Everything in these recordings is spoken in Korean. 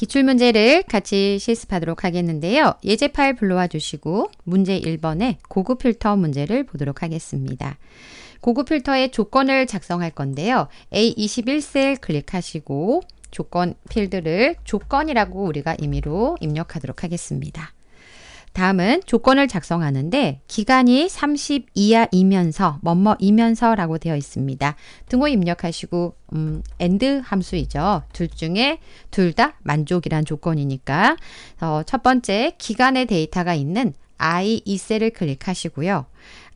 기출문제를 같이 실습하도록 하겠는데요. 예제 파일 불러와 주시고 문제 1번에 고급 필터 문제를 보도록 하겠습니다. 고급 필터의 조건을 작성할 건데요. A21셀 클릭하시고 조건 필드를 조건이라고 우리가 임의로 입력하도록 하겠습니다. 다음은 조건을 작성하는데 기간이 30 이하이면서 뭐뭐이면서라고 되어 있습니다. 등호 입력하시고 음, and 함수이죠. 둘 중에 둘 다 만족이란 조건이니까 어, 첫 번째 기간의 데이터가 있는 I2셀을 클릭하시고요.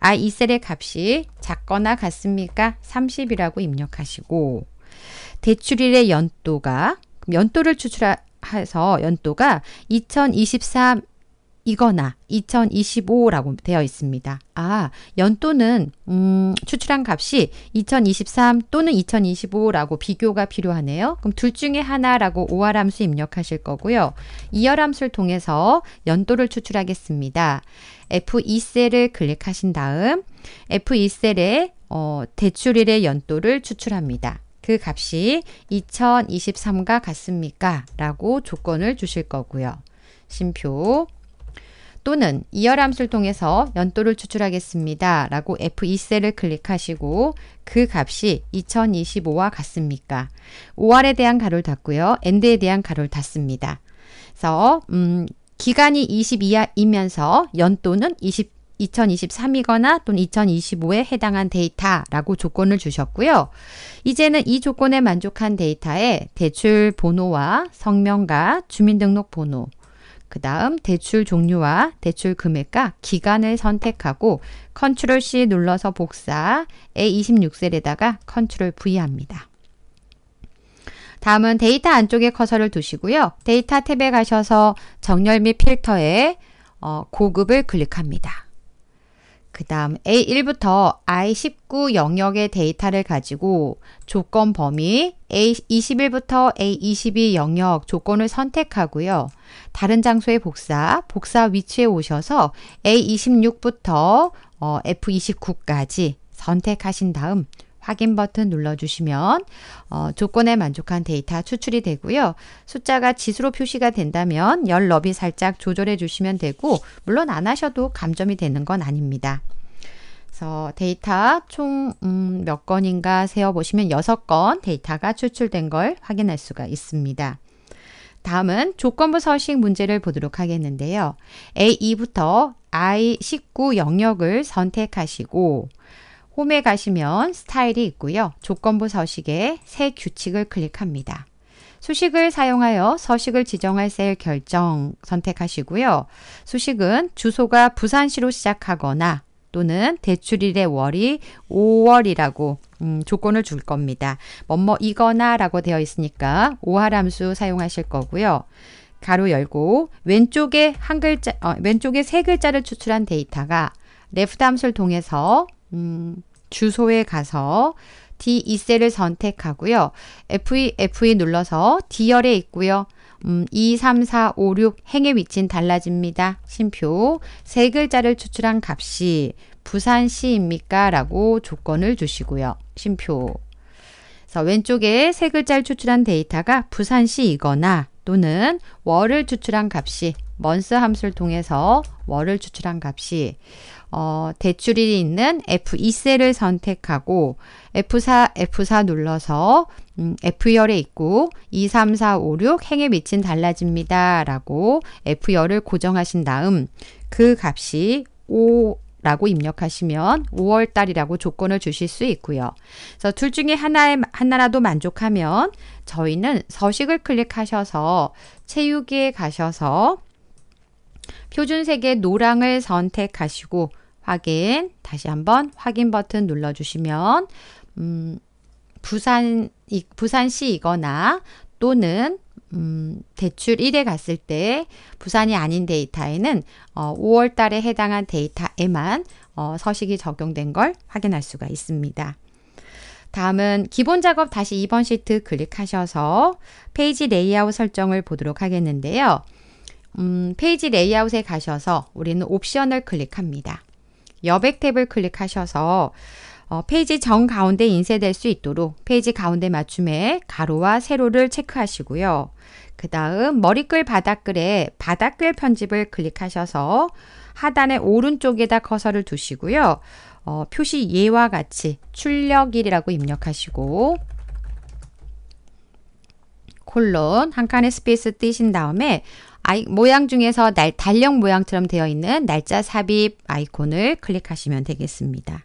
I2셀의 값이 작거나 같습니까? 30이라고 입력하시고 대출일의 연도가 연도를 추출해서 연도가 2023 이거나 2025라고 되어 있습니다. 아, 연도는 음, 추출한 값이 2023 또는 2025라고 비교가 필요하네요. 그럼 둘 중에 하나라고 오알함수 입력하실 거고요. 이열함수를 통해서 연도를 추출하겠습니다. F2셀을 클릭하신 다음 F2셀에 어, 대출일의 연도를 추출합니다. 그 값이 2023과 같습니까? 라고 조건을 주실 거고요. 심표 또는 이열함수를 통해서 연도를 추출하겠습니다. 라고 F2셀을 e 클릭하시고 그 값이 2025와 같습니까? 5R에 대한 가로를 닫고요. n d 에 대한 가로를 닫습니다. 그래서 음, 기간이 20 이하이면서 연도는 20 2023이거나 또는 2025에 해당한 데이터라고 조건을 주셨고요. 이제는 이 조건에 만족한 데이터에 대출 번호와 성명과 주민등록번호, 그 다음 대출 종류와 대출 금액과 기간을 선택하고 컨트롤 C 눌러서 복사 A26셀에다가 컨트롤 V 합니다. 다음은 데이터 안쪽에 커서를 두시고요. 데이터 탭에 가셔서 정렬 및 필터에 어, 고급을 클릭합니다. 그 다음 A1부터 I19 영역의 데이터를 가지고 조건 범위 A21부터 A22 영역 조건을 선택하고요. 다른 장소의 복사, 복사 위치에 오셔서 A26부터 어, F29까지 선택하신 다음 확인 버튼 눌러주시면 어, 조건에 만족한 데이터 추출이 되고요. 숫자가 지수로 표시가 된다면 열 너비 살짝 조절해 주시면 되고 물론 안 하셔도 감점이 되는 건 아닙니다. 그래서 데이터 총몇 음, 건인가 세어보시면 6건 데이터가 추출된 걸 확인할 수가 있습니다. 다음은 조건부 서식 문제를 보도록 하겠는데요. A2부터 I19 영역을 선택하시고 홈에 가시면 스타일이 있고요. 조건부 서식의 새 규칙을 클릭합니다. 수식을 사용하여 서식을 지정할 셀 결정 선택하시고요. 수식은 주소가 부산시로 시작하거나 또는 대출일의 월이 5월이라고 음, 조건을 줄 겁니다. 뭐뭐이거나 라고 되어 있으니까 오하람수 사용하실 거고요. 가로 열고 왼쪽에 한 글자 어, 왼쪽에 세 글자를 추출한 데이터가 레프트 함수를 통해서 음, 주소에 가서 d 이셀을 선택하고요. F2, e, F2 e 눌러서 D열에 있고요. 음, 2, 3, 4, 5, 6 행의 위치는 달라집니다. 심표 세 글자를 추출한 값이 부산시입니까? 라고 조건을 주시고요. 심표 그래서 왼쪽에 세 글자를 추출한 데이터가 부산시이거나 또는 월을 추출한 값이 먼스 함수를 통해서 월을 추출한 값이 어, 대출이 있는 F2셀을 선택하고 F4, F4 눌러서 음, F열에 있고 2, 3, 4, 5, 6 행에 미친 달라집니다. 라고 F열을 고정하신 다음 그 값이 5, 라고 입력하시면 5월달이라고 조건을 주실 수 있고요. 그래서 둘 중에 하나에, 하나라도 만족하면 저희는 서식을 클릭하셔서 채우기에 가셔서 표준색의 노랑을 선택하시고 확인. 다시 한번 확인 버튼 눌러주시면, 음, 부산, 부산시이거나 또는 음, 대출 1에 갔을 때 부산이 아닌 데이터에는 어, 5월 달에 해당한 데이터에만 어, 서식이 적용된 걸 확인할 수가 있습니다. 다음은 기본 작업 다시 2번 시트 클릭하셔서 페이지 레이아웃 설정을 보도록 하겠는데요. 음, 페이지 레이아웃에 가셔서 우리는 옵션을 클릭합니다. 여백 탭을 클릭하셔서 어, 페이지 정 가운데 인쇄될 수 있도록 페이지 가운데 맞춤에 가로와 세로를 체크하시고요. 그 다음 머리글 바닥글에 바닥글 편집을 클릭하셔서 하단의 오른쪽에다 커서를 두시고요. 어, 표시 예와 같이 출력일이라고 입력하시고 콜론 한 칸의 스페이스 뜨신 다음에 아이, 모양 중에서 날, 달력 모양처럼 되어 있는 날짜 삽입 아이콘을 클릭하시면 되겠습니다.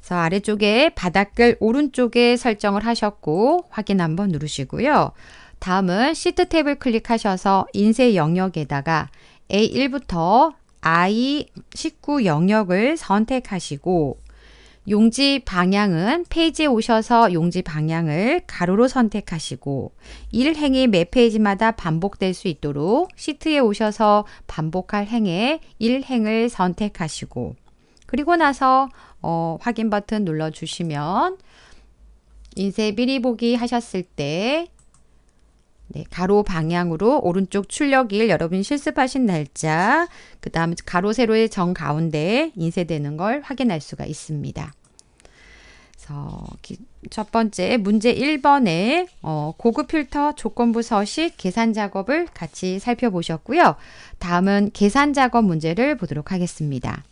그래서 아래쪽에 바닥글 오른쪽에 설정을 하셨고 확인 한번 누르시고요. 다음은 시트 탭을 클릭하셔서 인쇄 영역에다가 A1부터 I19 영역을 선택하시고 용지 방향은 페이지에 오셔서 용지 방향을 가로로 선택하시고 일행이매 페이지마다 반복될 수 있도록 시트에 오셔서 반복할 행의 일행을 선택하시고 그리고 나서 어, 확인 버튼 눌러주시면 인쇄 미리 보기 하셨을 때 네, 가로 방향으로 오른쪽 출력일 여러분 실습하신 날짜, 그 다음 가로 세로의 정 가운데 인쇄되는 걸 확인할 수가 있습니다. 저기 첫 번째 문제 1번에 어, 고급 필터 조건부 서식 계산 작업을 같이 살펴보셨고요. 다음은 계산 작업 문제를 보도록 하겠습니다.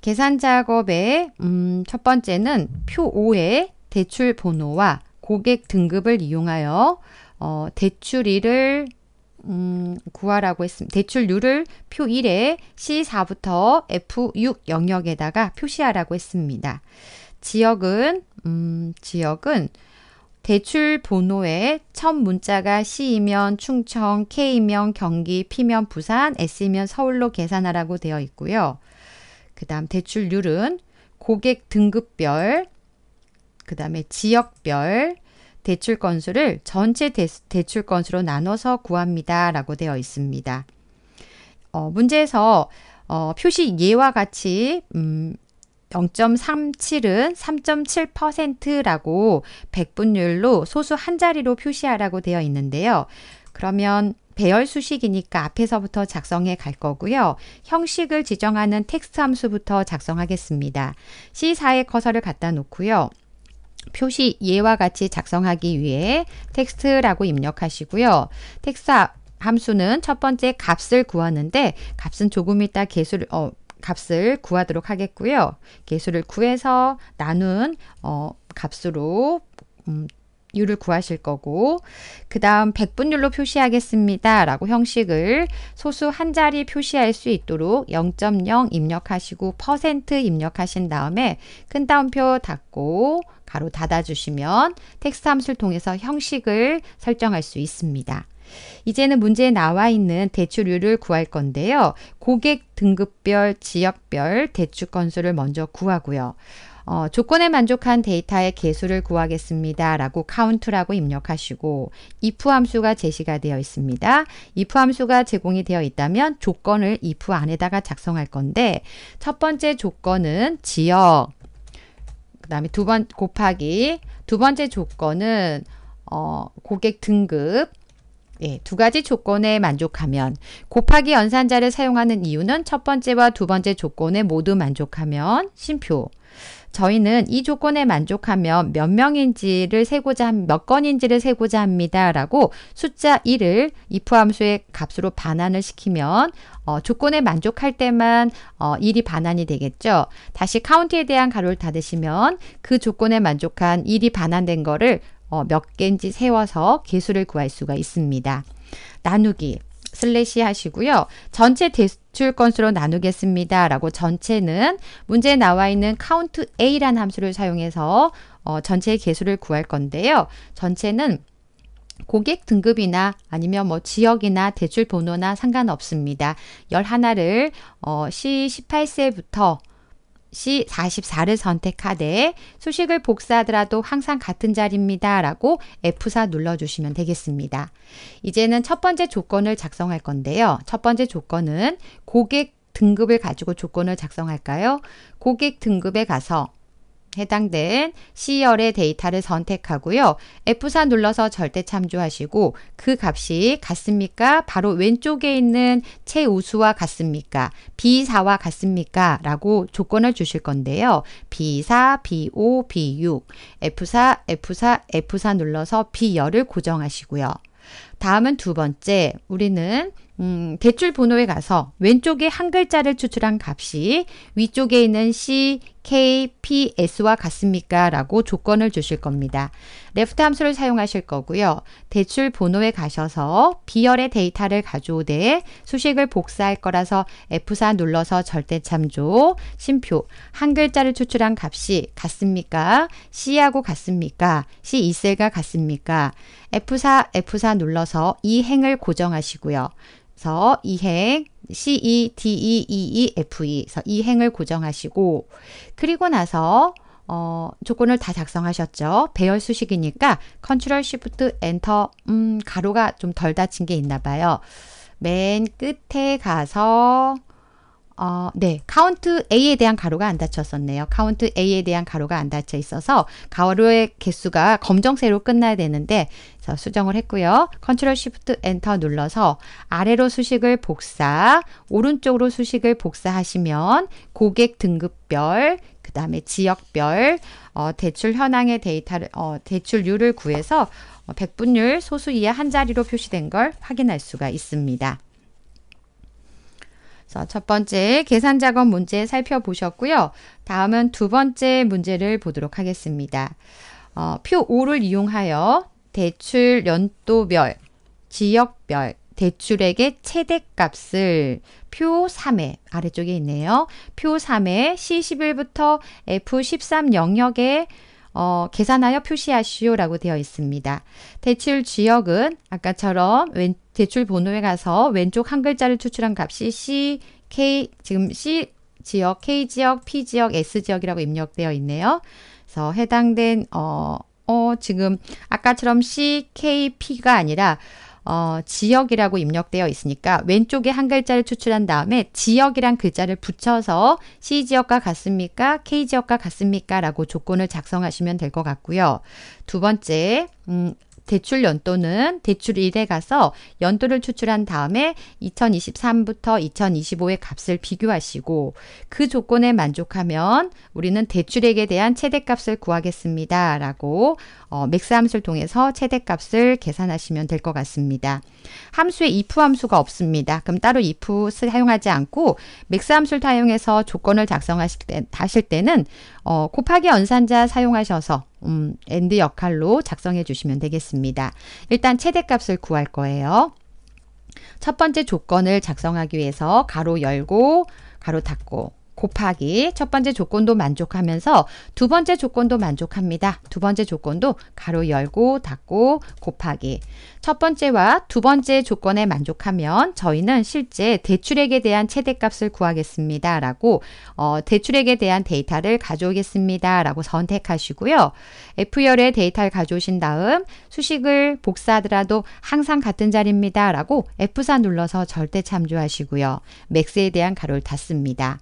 계산 작업의 음, 첫 번째는 표 5의 대출 번호와 고객 등급을 이용하여 어, 대출일을 음, 구하라고 했습니다. 대출률을 표 1에 C4부터 F6 영역에다가 표시하라고 했습니다. 지역은 음, 지역은 대출 번호에 첫 문자가 C이면 충청, K면 경기, P면 부산, S면 서울로 계산하라고 되어 있고요. 그 다음 대출률은 고객 등급별, 그 다음에 지역별 대출 건수를 전체 대, 대출 건수로 나눠서 구합니다. 라고 되어 있습니다. 어, 문제에서 어, 표시 예와 같이 음, 0.37은 3.7%라고 백분율로 소수 한 자리로 표시하라고 되어 있는데요. 그러면 배열 수식이니까 앞에서부터 작성해 갈 거고요. 형식을 지정하는 텍스트 함수부터 작성하겠습니다. c 4의 커서를 갖다 놓고요. 표시 예와 같이 작성하기 위해 텍스트라고 입력하시고요. 텍스트 함수는 첫 번째 값을 구하는데 값은 조금 이따 개수를 어, 값을 구하도록 하겠고요. 개수를 구해서 나눈 어, 값으로 음, 유를 구하실 거고 그 다음 백분율로 표시하겠습니다 라고 형식을 소수 한 자리 표시할 수 있도록 0.0 입력하시고 퍼센트 입력하신 다음에 큰 따옴표 닫고 가로 닫아주시면 텍스트 함수를 통해서 형식을 설정할 수 있습니다. 이제는 문제에 나와 있는 대출율을 구할 건데요. 고객 등급별, 지역별 대출 건수를 먼저 구하고요. 어, 조건에 만족한 데이터의 개수를 구하겠습니다. 라고 카운트라고 입력하시고 if 함수가 제시가 되어 있습니다. if 함수가 제공이 되어 있다면 조건을 if 안에다가 작성할 건데 첫 번째 조건은 지역 그 다음에 두 번 곱하기 두 번째 조건은 어, 고객 등급 예, 두 가지 조건에 만족하면 곱하기 연산자를 사용하는 이유는 첫 번째와 두 번째 조건에 모두 만족하면 심표 저희는 이 조건에 만족하면 몇 명인지를 세고자 몇 건인지를 세고자 합니다라고 숫자 1을 if 함수의 값으로 반환을 시키면 어, 조건에 만족할 때만 어, 1이 반환이 되겠죠. 다시 카운트에 대한 가로를 닫으시면 그 조건에 만족한 1이 반환된 거를 어, 몇 개인지 세워서 개수를 구할 수가 있습니다. 나누기 슬래시 하시고요. 전체 대출 건수로 나누겠습니다. 라고 전체는 문제에 나와 있는 count a라는 함수를 사용해서 어, 전체 개수를 구할 건데요. 전체는 고객 등급이나 아니면 뭐 지역이나 대출 번호나 상관없습니다. 열하를 어, C18세부터 시 44를 선택하되 수식을 복사하더라도 항상 같은 자리입니다. 라고 F4 눌러주시면 되겠습니다. 이제는 첫 번째 조건을 작성할 건데요. 첫 번째 조건은 고객 등급을 가지고 조건을 작성할까요? 고객 등급에 가서 해당된 C열의 데이터를 선택하고요. F4 눌러서 절대 참조하시고 그 값이 같습니까? 바로 왼쪽에 있는 최우수와 같습니까? B4와 같습니까? 라고 조건을 주실 건데요. B4, B5, B6, F4, F4, F4 눌러서 B열을 고정하시고요. 다음은 두 번째, 우리는 음, 대출 번호에 가서 왼쪽에 한 글자를 추출한 값이 위쪽에 있는 C, K, P, S와 같습니까? 라고 조건을 주실 겁니다. 레프트 함수를 사용하실 거고요. 대출 번호에 가셔서 B열의 데이터를 가져오되 수식을 복사할 거라서 F4 눌러서 절대 참조, 심표, 한 글자를 추출한 값이 같습니까? C하고 같습니까? c 이셀과 같습니까? F4, F4 눌러서 이 행을 고정하시고요. 서 이행 C E D E E E F E 이행을 고정하시고 그리고 나서 어, 조건을 다 작성하셨죠. 배열 수식이니까 컨트롤 시프트 엔터 음, 가로가 좀 덜 닫힌 게 있나 봐요. 맨 끝에 가서 어, 네. 카운트 A에 대한 가로가 안 닫혔었네요. 카운트 A에 대한 가로가 안 닫혀 있어서 가로의 개수가 검정색으로 끝나야 되는데 자, 수정을 했고요. 컨트롤 시프트 엔터 눌러서 아래로 수식을 복사, 오른쪽으로 수식을 복사하시면 고객 등급별, 그 다음에 지역별, 어, 대출 현황의 데이터를, 어, 대출율을 구해서 어, 백분율 소수 이하 한 자리로 표시된 걸 확인할 수가 있습니다. 자, 첫 번째 계산 작업 문제 살펴보셨고요. 다음은 두 번째 문제를 보도록 하겠습니다. 어, 표 5를 이용하여 대출 연도별, 지역별, 대출액의 최대값을 표 3에 아래쪽에 있네요. 표 3에 C11부터 F13 영역의 어, 계산하여 표시하시오라고 되어 있습니다. 대출 지역은 아까처럼 왼, 대출 번호에 가서 왼쪽 한 글자를 추출한 값이 C, K, 지금 C 지역, K 지역, P 지역, S 지역이라고 입력되어 있네요. 그래서 해당된 어, 어 지금 아까처럼 C, K, P가 아니라 어, 지역이라고 입력되어 있으니까 왼쪽에 한 글자를 추출한 다음에 지역이란 글자를 붙여서 C 지역과 같습니까? K 지역과 같습니까? 라고 조건을 작성하시면 될 것 같고요. 두 번째, 음, 대출 연도는 대출 일에 가서 연도를 추출한 다음에 2023부터 2025의 값을 비교하시고 그 조건에 만족하면 우리는 대출액에 대한 최대값을 구하겠습니다. 라고 어, 맥스 함수를 통해서 최대값을 계산하시면 될 것 같습니다. 함수에 if 함수가 없습니다. 그럼 따로 if 사용하지 않고 맥스 함수를 사용해서 조건을 작성하실 때, 하실 때는 어, 곱하기 연산자 사용하셔서 음, 엔드 역할로 작성해 주시면 되겠습니다. 일단 최대값을 구할 거예요. 첫 번째 조건을 작성하기 위해서 가로 열고 가로 닫고 곱하기 첫 번째 조건도 만족하면서 두 번째 조건도 만족합니다. 두 번째 조건도 가로 열고 닫고 곱하기 첫 번째와 두 번째 조건에 만족하면 저희는 실제 대출액에 대한 최대값을 구하겠습니다. 라고 어, 대출액에 대한 데이터를 가져오겠습니다. 라고 선택하시고요. F열의 데이터를 가져오신 다음 수식을 복사하더라도 항상 같은 자리입니다. 라고 F4 눌러서 절대 참조하시고요. 맥스에 대한 가로를 닫습니다.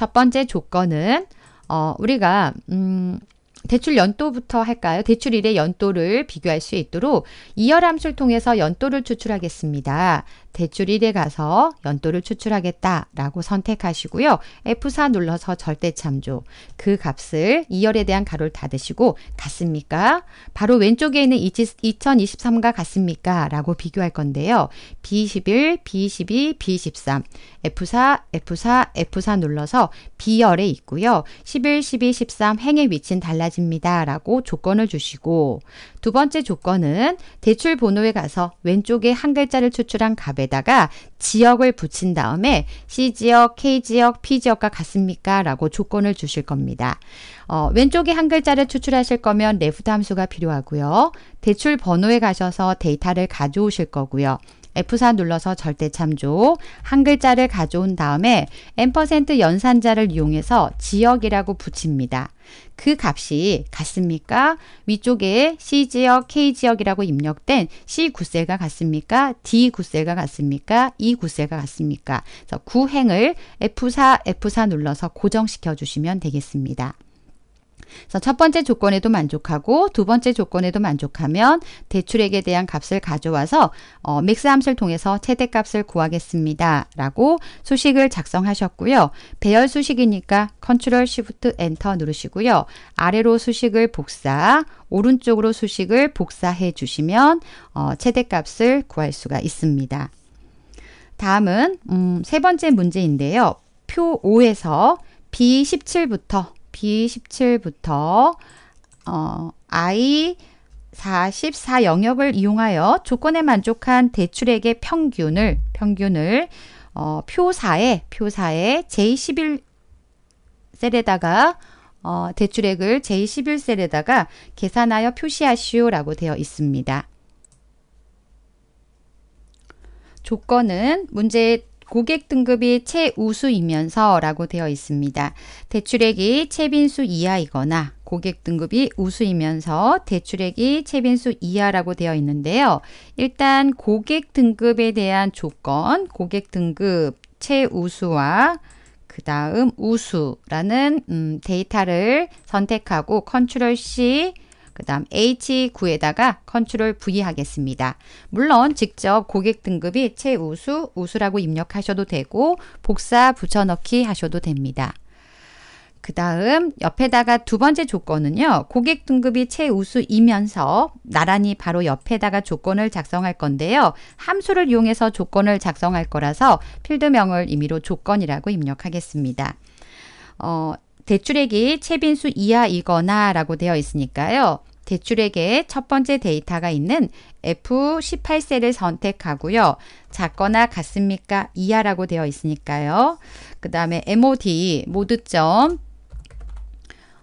첫 번째 조건은 어, 우리가 음, 대출 연도부터 할까요? 대출일의 연도를 비교할 수 있도록 이열 함수를 통해서 연도를 추출하겠습니다. 대출일에 가서 연도를 추출하겠다라고 선택하시고요. F4 눌러서 절대참조 그 값을 2열에 대한 가로를 닫으시고 같습니까? 바로 왼쪽에 있는 2023과 같습니까? 라고 비교할 건데요. b 1 1 b 1 2 b 1 3 F4, F4, F4 눌러서 B열에 있고요. 11, 12, 13 행의 위치는 달라집니다. 라고 조건을 주시고 두 번째 조건은 대출 번호에 가서 왼쪽에 한 글자를 추출한 값에다가 지역을 붙인 다음에 C지역, K지역, P지역과 같습니까? 라고 조건을 주실 겁니다. 어, 왼쪽에 한 글자를 추출하실 거면 레프트 함수가 필요하고요. 대출 번호에 가셔서 데이터를 가져오실 거고요. F4 눌러서 절대 참조, 한 글자를 가져온 다음에 n% 연산자를 이용해서 지역이라고 붙입니다. 그 값이 같습니까? 위쪽에 C지역, K지역이라고 입력된 C9셀과 같습니까? D9셀과 같습니까? E9셀과 같습니까? 그래서 구행을 F4, F4 눌러서 고정시켜 주시면 되겠습니다. 그래서 첫 번째 조건에도 만족하고 두 번째 조건에도 만족하면 대출액에 대한 값을 가져와서 어, 맥스함수를 통해서 최대값을 구하겠습니다. 라고 수식을 작성하셨고요. 배열 수식이니까 컨트롤 시프트 엔터 누르시고요. 아래로 수식을 복사, 오른쪽으로 수식을 복사해 주시면 어, 최대값을 구할 수가 있습니다. 다음은 음, 세 번째 문제인데요. 표 5에서 B17부터 B17부터 어, I 44 영역을 이용하여 조건에 만족한 대출액의 평균을 평균을 어, 표사에 표사에 J11 셀에다가 어, 대출액을 J11 셀에다가 계산하여 표시하시오라고 되어 있습니다. 조건은 문제 고객 등급이 최우수이면서 라고 되어 있습니다. 대출액이 채빈수 이하이거나 고객 등급이 우수이면서 대출액이 채빈수 이하라고 되어 있는데요. 일단 고객 등급에 대한 조건, 고객 등급 최우수와 그 다음 우수라는 음, 데이터를 선택하고 컨트롤 C 그 다음 H9에다가 컨트롤 V 하겠습니다. 물론 직접 고객 등급이 최우수, 우수라고 입력하셔도 되고 복사 붙여넣기 하셔도 됩니다. 그 다음 옆에다가 두 번째 조건은요. 고객 등급이 최우수이면서 나란히 바로 옆에다가 조건을 작성할 건데요. 함수를 이용해서 조건을 작성할 거라서 필드명을 임의로 조건이라고 입력하겠습니다. 어, 대출액이 채빈수 이하이거나 라고 되어 있으니까요. 대출액의 첫 번째 데이터가 있는 F18셀을 선택하고요. 작거나 같습니까? 이하라고 되어 있으니까요. 그 다음에 MOD 모드점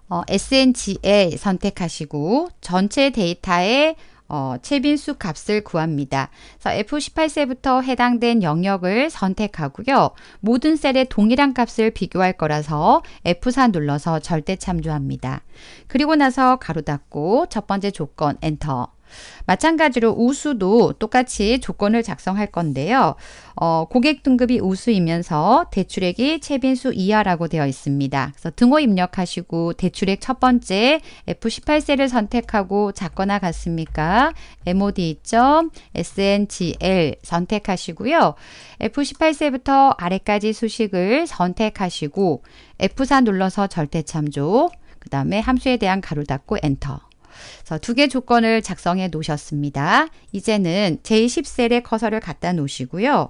어, SNGA 선택하시고 전체 데이터에 어, 채빈수 값을 구합니다. 그래서 f 1 8세부터 해당된 영역을 선택하고요. 모든 셀의 동일한 값을 비교할 거라서 F4 눌러서 절대 참조합니다. 그리고 나서 가로 닫고 첫 번째 조건 엔터. 마찬가지로 우수도 똑같이 조건을 작성할 건데요. 어, 고객 등급이 우수이면서 대출액이 채빈수 이하라고 되어 있습니다. 그래서 등호 입력하시고 대출액 첫 번째 F18세를 선택하고 작거나 같습니까? mod.sngl 선택하시고요. F18세부터 아래까지 수식을 선택하시고 F4 눌러서 절대 참조, 그 다음에 함수에 대한 가로 닫고 엔터. 두개 조건을 작성해 놓으셨습니다. 이제는 제10셀에 커서를 갖다 놓으시고요.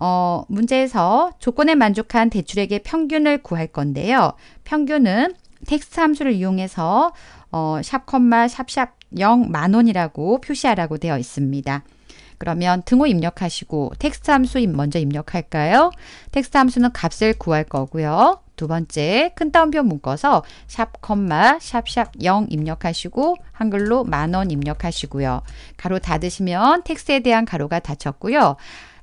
어, 문제에서 조건에 만족한 대출액의 평균을 구할 건데요. 평균은 텍스트 함수를 이용해서 어, 샵, 콤마, 샵샵 0 만원이라고 표시하라고 되어 있습니다. 그러면 등호 입력하시고 텍스트 함수 먼저 입력할까요? 텍스트 함수는 값을 구할 거고요. 두 번째 큰 따옴표 묶어서 샵 콤마 샵샵 0 입력하시고 한글로 만원 입력하시고요. 가로 닫으시면 텍스트에 대한 가로가 닫혔고요.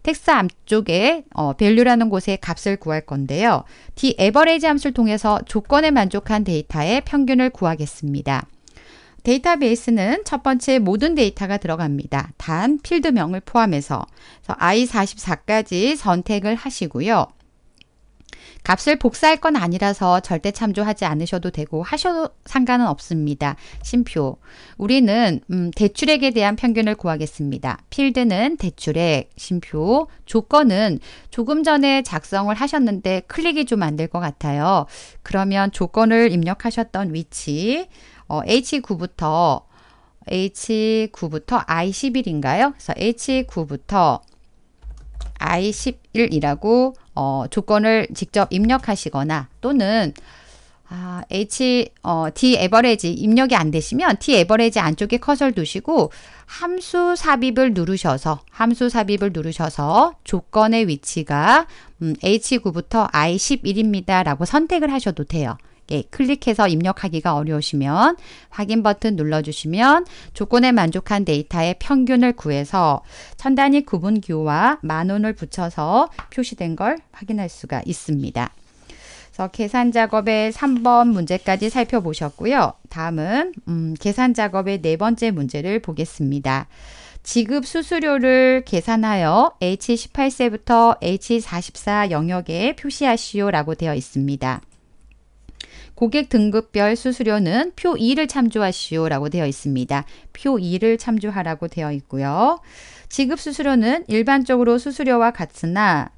텍스 앞쪽에 어, value라는 곳에 값을 구할 건데요. d average 함수를 통해서 조건에 만족한 데이터의 평균을 구하겠습니다. 데이터베이스는 첫 번째 모든 데이터가 들어갑니다. 단 필드명을 포함해서 i44까지 선택을 하시고요. 값을 복사할 건 아니라서 절대 참조하지 않으셔도 되고 하셔도 상관은 없습니다. 심표. 우리는 음, 대출액에 대한 평균을 구하겠습니다. 필드는 대출액, 심표, 조건은 조금 전에 작성을 하셨는데 클릭이 좀 안 될 것 같아요. 그러면 조건을 입력하셨던 위치 어, H9부터 H9부터 I11인가요? 그래서 H9부터 I11이라고 어, 조건을 직접 입력하시거나 또는 아, H, 어, D 에버레지 입력이 안 되시면 T 에버레지 안쪽에 커서를 두시고 함수 삽입을 누르셔서 함수 삽입을 누르셔서 조건의 위치가 음, H9부터 I11입니다 라고 선택을 하셔도 돼요. 예, 클릭해서 입력하기가 어려우시면 확인 버튼 눌러주시면 조건에 만족한 데이터의 평균을 구해서 천 단위 구분 기호와 만 원을 붙여서 표시된 걸 확인할 수가 있습니다. 그래서 계산 작업의 3번 문제까지 살펴보셨고요. 다음은 음, 계산 작업의 네 번째 문제를 보겠습니다. 지급 수수료를 계산하여 H18세부터 H44 영역에 표시하시오라고 되어 있습니다. 고객 등급별 수수료는 표 2를 참조하시오라고 되어 있습니다. 표 2를 참조하라고 되어 있고요. 지급 수수료는 일반적으로 수수료와 같으나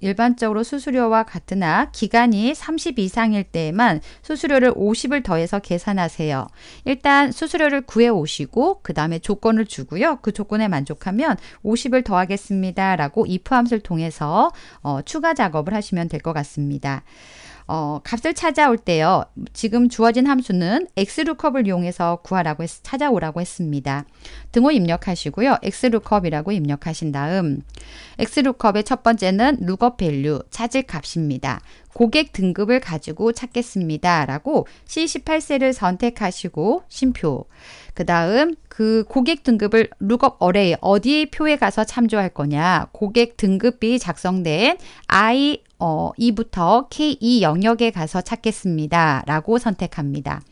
일반적으로 수수료와 같으나 기간이 30 이상일 때에만 수수료를 50을 더해서 계산하세요. 일단 수수료를 구해 오시고 그 다음에 조건을 주고요. 그 조건에 만족하면 50을 더하겠습니다. 라고 if 함수를 통해서 어, 추가 작업을 하시면 될 것 같습니다. 어, 값을 찾아올 때요. 지금 주어진 함수는 xlookup 을 이용해서 구하라고 했, 찾아오라고 했습니다. 등호 입력하시고요. xlookup이라고 입력하신 다음 xlookup의 첫 번째는 lookup value 찾을 값입니다. 고객 등급을 가지고 찾겠습니다. 라고 C18셀을 선택하시고 심표 그 다음 그 고객 등급을 lookup array 어디 표에 가서 참조할 거냐 고객 등급이 작성된 i 어, 2부터 K2 영역에 가서 찾겠습니다. 라고 선택합니다.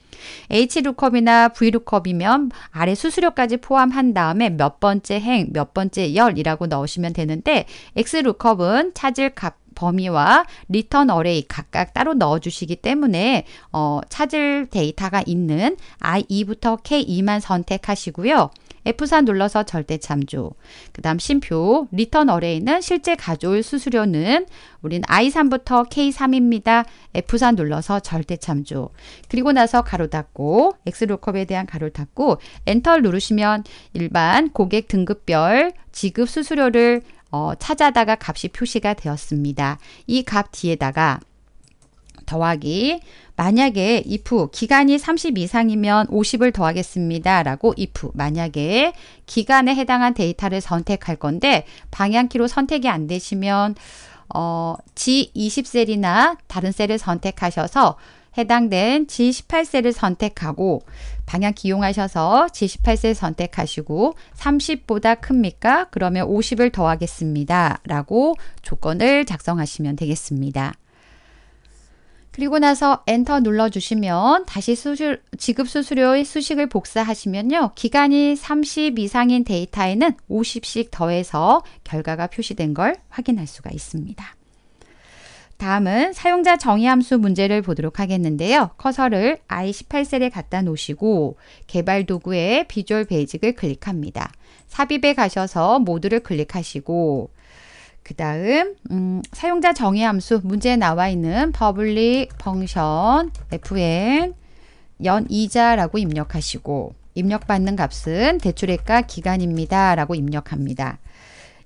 H루컵이나 V루컵이면 아래 수수료까지 포함한 다음에 몇 번째 행, 몇 번째 열이라고 넣으시면 되는데 X루컵은 찾을 값 범위와 리턴 어레이 각각 따로 넣어주시기 때문에 어, 찾을 데이터가 있는 I2부터 K2만 선택하시고요. F4 눌러서 절대 참조. 그 다음 심표, 리턴 어레에 있는 실제 가져올 수수료는 우린 I3부터 K3입니다. F4 눌러서 절대 참조. 그리고 나서 가로 닫고, 엑스로컵에 대한 가로 닫고, 엔터를 누르시면 일반 고객 등급별 지급 수수료를 어, 찾아다가 값이 표시가 되었습니다. 이 값 뒤에다가 더하기 만약에 if 기간이 30 이상이면 50을 더하겠습니다. 라고 if 만약에 기간에 해당한 데이터를 선택할 건데 방향키로 선택이 안 되시면 어, G20셀이나 다른 셀을 선택하셔서 해당된 G18셀을 선택하고 방향키 이용하셔서 G18셀 선택하시고 30보다 큽니까? 그러면 50을 더하겠습니다. 라고 조건을 작성하시면 되겠습니다. 그리고 나서 엔터 눌러주시면 다시 수술, 지급 수수료의 수식을 복사하시면요. 기간이 30 이상인 데이터에는 50씩 더해서 결과가 표시된 걸 확인할 수가 있습니다. 다음은 사용자 정의 함수 문제를 보도록 하겠는데요. 커서를 i18셀에 갖다 놓으시고 개발 도구의 비주얼 베이직을 클릭합니다. 삽입에 가셔서 모두를 클릭하시고 그 다음 음, 사용자 정의 함수 문제에 나와 있는 public function fn 연이자라고 입력하시고 입력받는 값은 대출액과 기간입니다. 라고 입력합니다.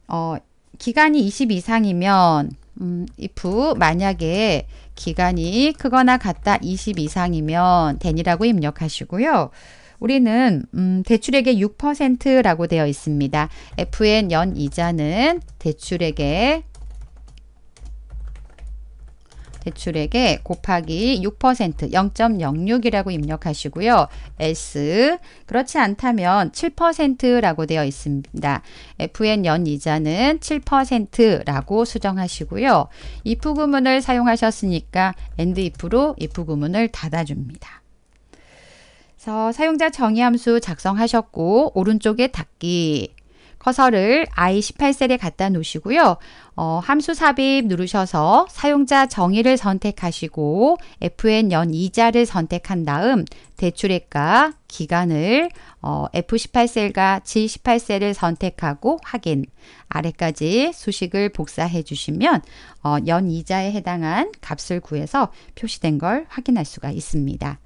어, 기간이 20 이상이면 음, if 만약에 기간이 크거나 같다 20 이상이면 된이라고 입력하시고요. 우리는 음, 대출액의 6%라고 되어 있습니다. FN 연 이자는 대출액의 대출액에 곱하기 6% 0.06이라고 입력하시고요. S 그렇지 않다면 7%라고 되어 있습니다. FN 연 이자는 7%라고 수정하시고요. if 구문을 사용하셨으니까 and if로 if 구문을 닫아줍니다. 그래서 사용자 정의 함수 작성하셨고 오른쪽에 닫기 커서를 i18셀에 갖다 놓으시고요. 어, 함수 삽입 누르셔서 사용자 정의를 선택하시고 FN 연 이자를 선택한 다음 대출액과 기간을 어, F18셀과 G18셀을 선택하고 확인 아래까지 수식을 복사해 주시면 어, 연 이자에 해당한 값을 구해서 표시된 걸 확인할 수가 있습니다.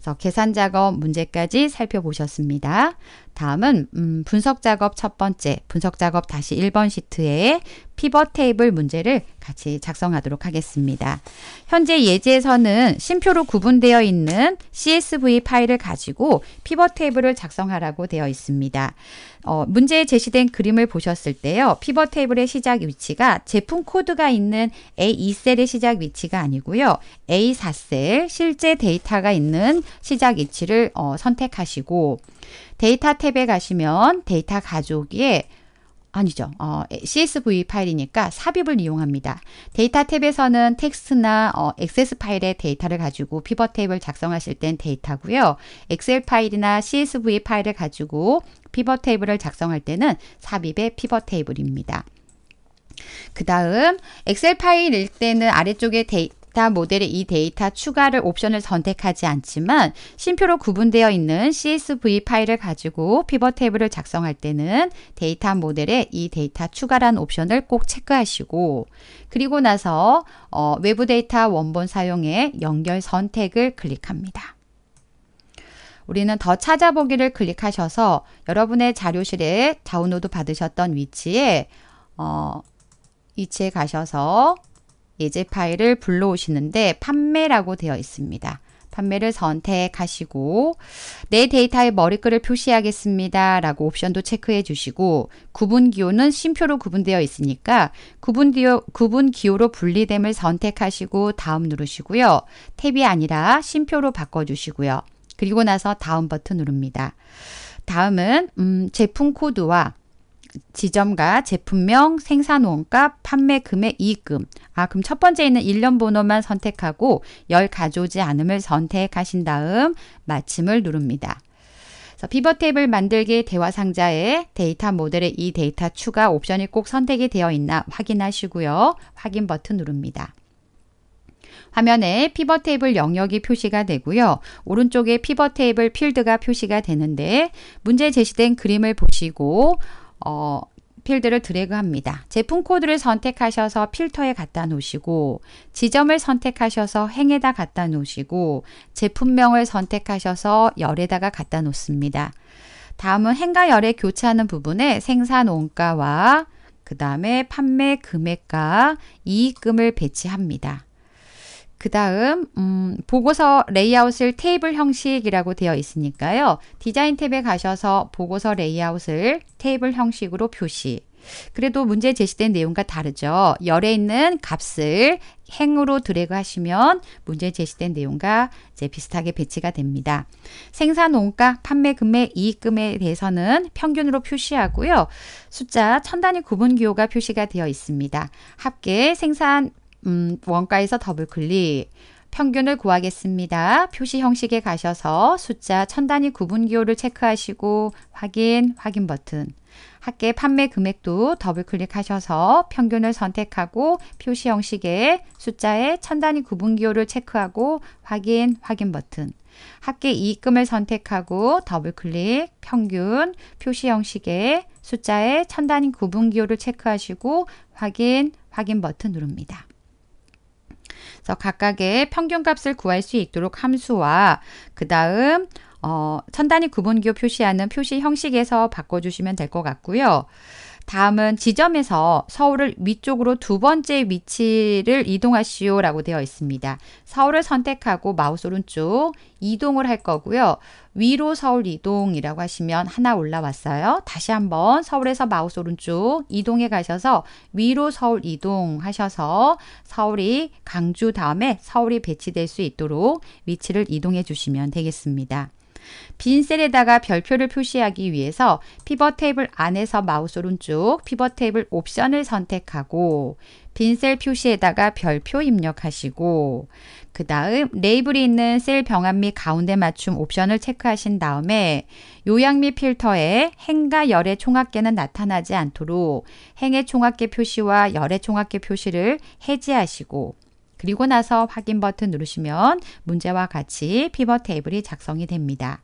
그래서 계산 작업 문제까지 살펴보셨습니다. 다음은 음, 분석 작업 첫 번째, 분석 작업 다시 1번 시트에 피벗 테이블 문제를 같이 작성하도록 하겠습니다. 현재 예제에서는 심표로 구분되어 있는 CSV 파일을 가지고 피벗 테이블을 작성하라고 되어 있습니다. 어, 문제에 제시된 그림을 보셨을 때요. 피벗 테이블의 시작 위치가 제품 코드가 있는 A2셀의 시작 위치가 아니고요. A4셀 실제 데이터가 있는 시작 위치를 어, 선택하시고 데이터 탭에 가시면 데이터 가족오기에 아니죠. 어, CSV 파일이니까 삽입을 이용합니다. 데이터 탭에서는 텍스트나 어, 액세스 파일의 데이터를 가지고 피벗 테이블 작성하실 땐 데이터고요. 엑셀 파일이나 CSV 파일을 가지고 피벗 테이블을 작성할 때는 삽입의 피벗 테이블입니다. 그 다음 엑셀 파일일 때는 아래쪽에 데이, 터 다이 모델의 이 데이터 추가를 옵션을 선택하지 않지만 심표로 구분되어 있는 CSV 파일을 가지고 피벗 테이블을 작성할 때는 데이터 모델의 이 데이터 추가란 옵션을 꼭 체크하시고 그리고 나서 어, 외부 데이터 원본 사용에 연결 선택을 클릭합니다. 우리는 더 찾아보기를 클릭하셔서 여러분의 자료실에 다운로드 받으셨던 위치에 어, 위치에 가셔서 예제 파일을 불러오시는데 판매라고 되어 있습니다. 판매를 선택하시고 내 데이터의 머리글을 표시하겠습니다. 라고 옵션도 체크해 주시고 구분 기호는 심표로 구분되어 있으니까 구분, 기호, 구분 기호로 분리됨을 선택하시고 다음 누르시고요. 탭이 아니라 심표로 바꿔주시고요. 그리고 나서 다음 버튼 누릅니다. 다음은 음, 제품 코드와 지점과 제품명, 생산원가, 판매 금액, 이익금. 아, 그럼 첫 번째 있는 일련 번호만 선택하고 열 가져오지 않음을 선택하신 다음 마침을 누릅니다. 그래서 피벗 탭을 만들기 대화 상자에 데이터 모델의 이 데이터 추가 옵션이 꼭 선택이 되어 있나 확인하시고요. 확인 버튼 누릅니다. 화면에 피벗 테이블 영역이 표시가 되고요. 오른쪽에 피벗 테이블 필드가 표시가 되는데 문제 제시된 그림을 보시고 어, 필드를 드래그합니다. 제품 코드를 선택하셔서 필터에 갖다 놓으시고 지점을 선택하셔서 행에다 갖다 놓으시고 제품명을 선택하셔서 열에다가 갖다 놓습니다. 다음은 행과 열의 교차하는 부분에 생산 원가와 그 다음에 판매 금액과 이익금을 배치합니다. 그 다음 음, 보고서 레이아웃을 테이블 형식이라고 되어 있으니까요. 디자인 탭에 가셔서 보고서 레이아웃을 테이블 형식으로 표시 그래도 문제 제시된 내용과 다르죠. 열에 있는 값을 행으로 드래그 하시면 문제 제시된 내용과 이제 비슷하게 배치가 됩니다. 생산 원가, 판매 금액, 이익금에 대해서는 평균으로 표시하고요. 숫자 천 단위 구분 기호가 표시가 되어 있습니다. 합계 생산 음, 원가에서 더블 클릭. 평균을 구하겠습니다. 표시 형식에 가셔서 숫자 천 단위 구분 기호를 체크하시고 확인, 확인 버튼. 학계 판매 금액도 더블 클릭하셔서 평균을 선택하고 표시 형식에 숫자의 천 단위 구분 기호를 체크하고 확인, 확인 버튼. 학계 이익금을 선택하고 더블 클릭, 평균, 표시 형식에 숫자의 천 단위 구분 기호를 체크하시고 확인, 확인 버튼 누릅니다. 그래서 각각의 평균값을 구할 수 있도록 함수와 그 다음 어, 천단위 구분기호 표시하는 표시 형식에서 바꿔주시면 될 것 같고요. 다음은 지점에서 서울을 위쪽으로 두 번째 위치를 이동하시오 라고 되어 있습니다. 서울을 선택하고 마우스 오른쪽 이동을 할 거고요. 위로 서울 이동이라고 하시면 하나 올라왔어요. 다시 한번 서울에서 마우스 오른쪽 이동해 가셔서 위로 서울 이동하셔서 서울이 강주 다음에 서울이 배치될 수 있도록 위치를 이동해 주시면 되겠습니다. 빈 셀에다가 별표를 표시하기 위해서 피벗 테이블 안에서 마우스 오른쪽 피벗 테이블 옵션을 선택하고 빈 셀 표시에다가 별표 입력하시고 그 다음 레이블이 있는 셀 병합 및 가운데 맞춤 옵션을 체크하신 다음에 요약 및 필터에 행과 열의 총합계는 나타나지 않도록 행의 총합계 표시와 열의 총합계 표시를 해제하시고 그리고 나서 확인 버튼 누르시면 문제와 같이 피벗 테이블이 작성이 됩니다.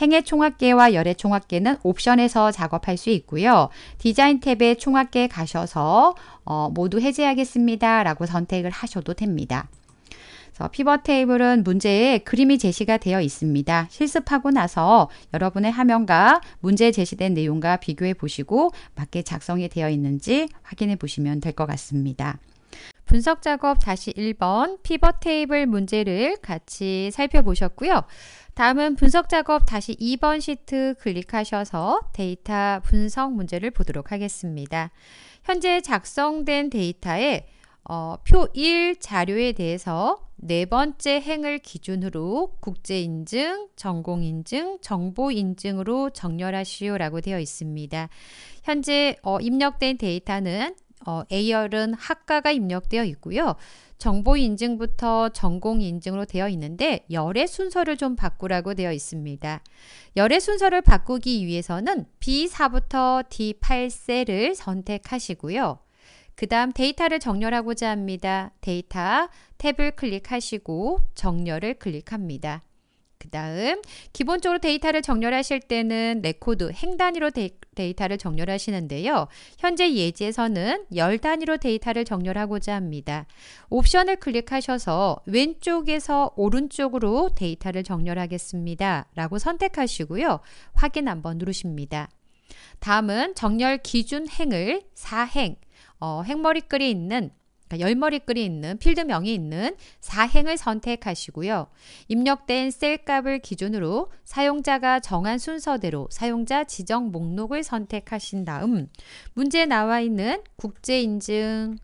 행의 총합계와 열의 총합계는 옵션에서 작업할 수 있고요. 디자인 탭에 총합계 가셔서 어, 모두 해제하겠습니다. 라고 선택을 하셔도 됩니다. 피벗 테이블은 문제에 그림이 제시가 되어 있습니다. 실습하고 나서 여러분의 화면과 문제에 제시된 내용과 비교해 보시고 맞게 작성이 되어 있는지 확인해 보시면 될 것 같습니다. 분석 작업 다시 1번 피벗 테이블 문제를 같이 살펴보셨고요. 다음은 분석 작업 다시 2번 시트 클릭하셔서 데이터 분석 문제를 보도록 하겠습니다. 현재 작성된 데이터에 어, 표1 자료에 대해서 네 번째 행을 기준으로 국제 인증, 전공 인증, 정보 인증으로 정렬하시오라고 되어 있습니다. 현재 어, 입력된 데이터는 어, A열은 학과가 입력되어 있고요. 정보 인증부터 전공 인증으로 되어 있는데 열의 순서를 좀 바꾸라고 되어 있습니다. 열의 순서를 바꾸기 위해서는 B4부터 D8셀을 선택하시고요. 그 다음 데이터를 정렬하고자 합니다. 데이터 탭을 클릭하시고 정렬을 클릭합니다. 그 다음 기본적으로 데이터를 정렬하실 때는 레코드 행 단위로 데이, 데이터를 정렬하시는데요. 현재 예지에서는열 단위로 데이터를 정렬하고자 합니다. 옵션을 클릭하셔서 왼쪽에서 오른쪽으로 데이터를 정렬하겠습니다. 라고 선택하시고요. 확인 한번 누르십니다. 다음은 정렬 기준 행을 4행, 어, 행머리글이 있는 그러니까 열머리글이 있는 필드명이 있는 사행을 선택하시고요. 입력된 셀 값을 기준으로 사용자가 정한 순서대로 사용자 지정 목록을 선택하신 다음 문제에 나와 있는 국제인증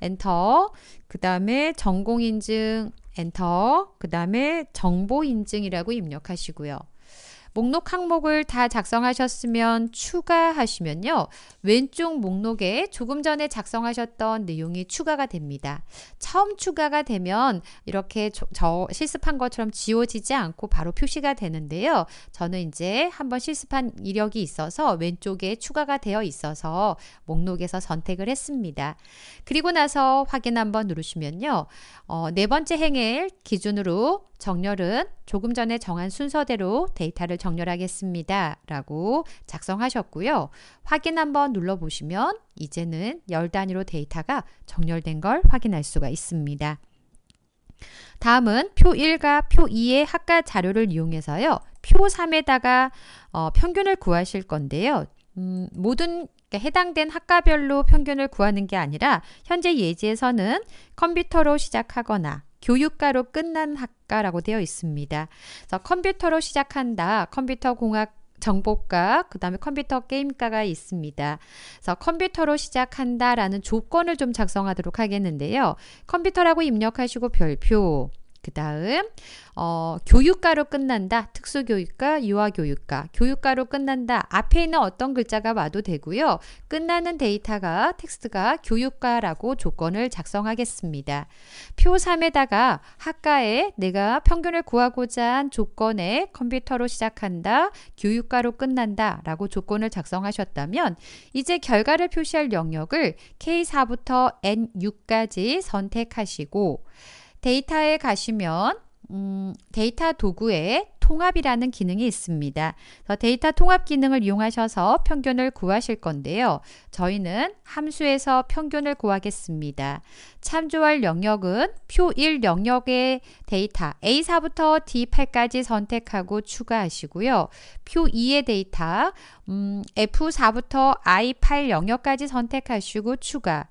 엔터 그 다음에 전공인증 엔터 그 다음에 정보인증이라고 입력하시고요. 목록 항목을 다 작성하셨으면 추가하시면요. 왼쪽 목록에 조금 전에 작성하셨던 내용이 추가가 됩니다. 처음 추가가 되면 이렇게 저, 저 실습한 것처럼 지워지지 않고 바로 표시가 되는데요. 저는 이제 한번 실습한 이력이 있어서 왼쪽에 추가가 되어 있어서 목록에서 선택을 했습니다. 그리고 나서 확인 한번 누르시면요. 어, 네 번째 행일 기준으로 정렬은 조금 전에 정한 순서대로 데이터를 정렬하겠습니다. 라고 작성하셨고요. 확인 한번 눌러보시면 이제는 열 단위로 데이터가 정렬된 걸 확인할 수가 있습니다. 다음은 표 1과 표 2의 학과 자료를 이용해서요. 표 3에다가 어, 평균을 구하실 건데요. 음, 모든 그러니까 해당된 학과별로 평균을 구하는 게 아니라 현재 예지에서는 컴퓨터로 시작하거나 교육가로 끝난 학과라고 되어 있습니다. 그래서 컴퓨터로 시작한다. 컴퓨터 공학 정보과, 그 다음에 컴퓨터 게임과가 있습니다. 그래서 컴퓨터로 시작한다라는 조건을 좀 작성하도록 하겠는데요. 컴퓨터라고 입력하시고 별표, 그 다음 어, 교육가로 끝난다. 특수교육과유아교육과 교육가로 끝난다. 앞에 있는 어떤 글자가 와도 되고요. 끝나는 데이터가 텍스트가 교육가라고 조건을 작성하겠습니다. 표 3에다가 학과에 내가 평균을 구하고자 한 조건에 컴퓨터로 시작한다. 교육가로 끝난다. 라고 조건을 작성하셨다면 이제 결과를 표시할 영역을 K4부터 N6까지 선택하시고 데이터에 가시면 음, 데이터 도구에 통합이라는 기능이 있습니다. 데이터 통합 기능을 이용하셔서 평균을 구하실 건데요. 저희는 함수에서 평균을 구하겠습니다. 참조할 영역은 표 1 영역의 데이터 A4부터 D8까지 선택하고 추가하시고요. 표 2의 데이터 음, F4부터 I8 영역까지 선택하시고 추가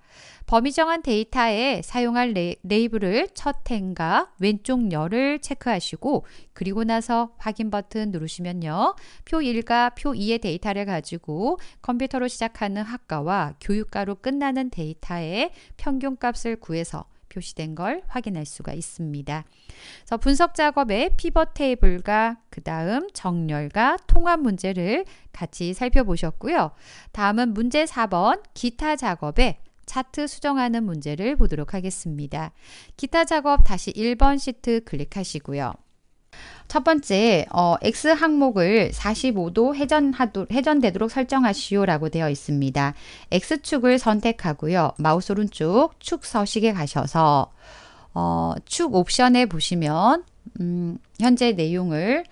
범위 정한 데이터에 사용할 레, 이블을 첫 행과 왼쪽 열을 체크하시고 그리고 나서 확인 버튼 누르시면요. 표 1과 표 2의 데이터를 가지고 컴퓨터로 시작하는 학과와 교육과로 끝나는 데이터의 평균값을 구해서 표시된 걸 확인할 수가 있습니다. 그래서 분석 작업의 피벗 테이블과 그 다음 정렬과 통합 문제를 같이 살펴보셨고요. 다음은 문제 4번 기타 작업에 차트 수정하는 문제를 보도록 하겠습니다. 기타 작업 다시 1번 시트 클릭하시고요. 첫 번째, 어, X 항목을 45도 회전하도, 회전되도록 설정하시오 라고 되어 있습니다. X축을 선택하고요. 마우스 오른쪽 축 서식에 가셔서, 어, 축 옵션에 보시면, 음, 현재 내용을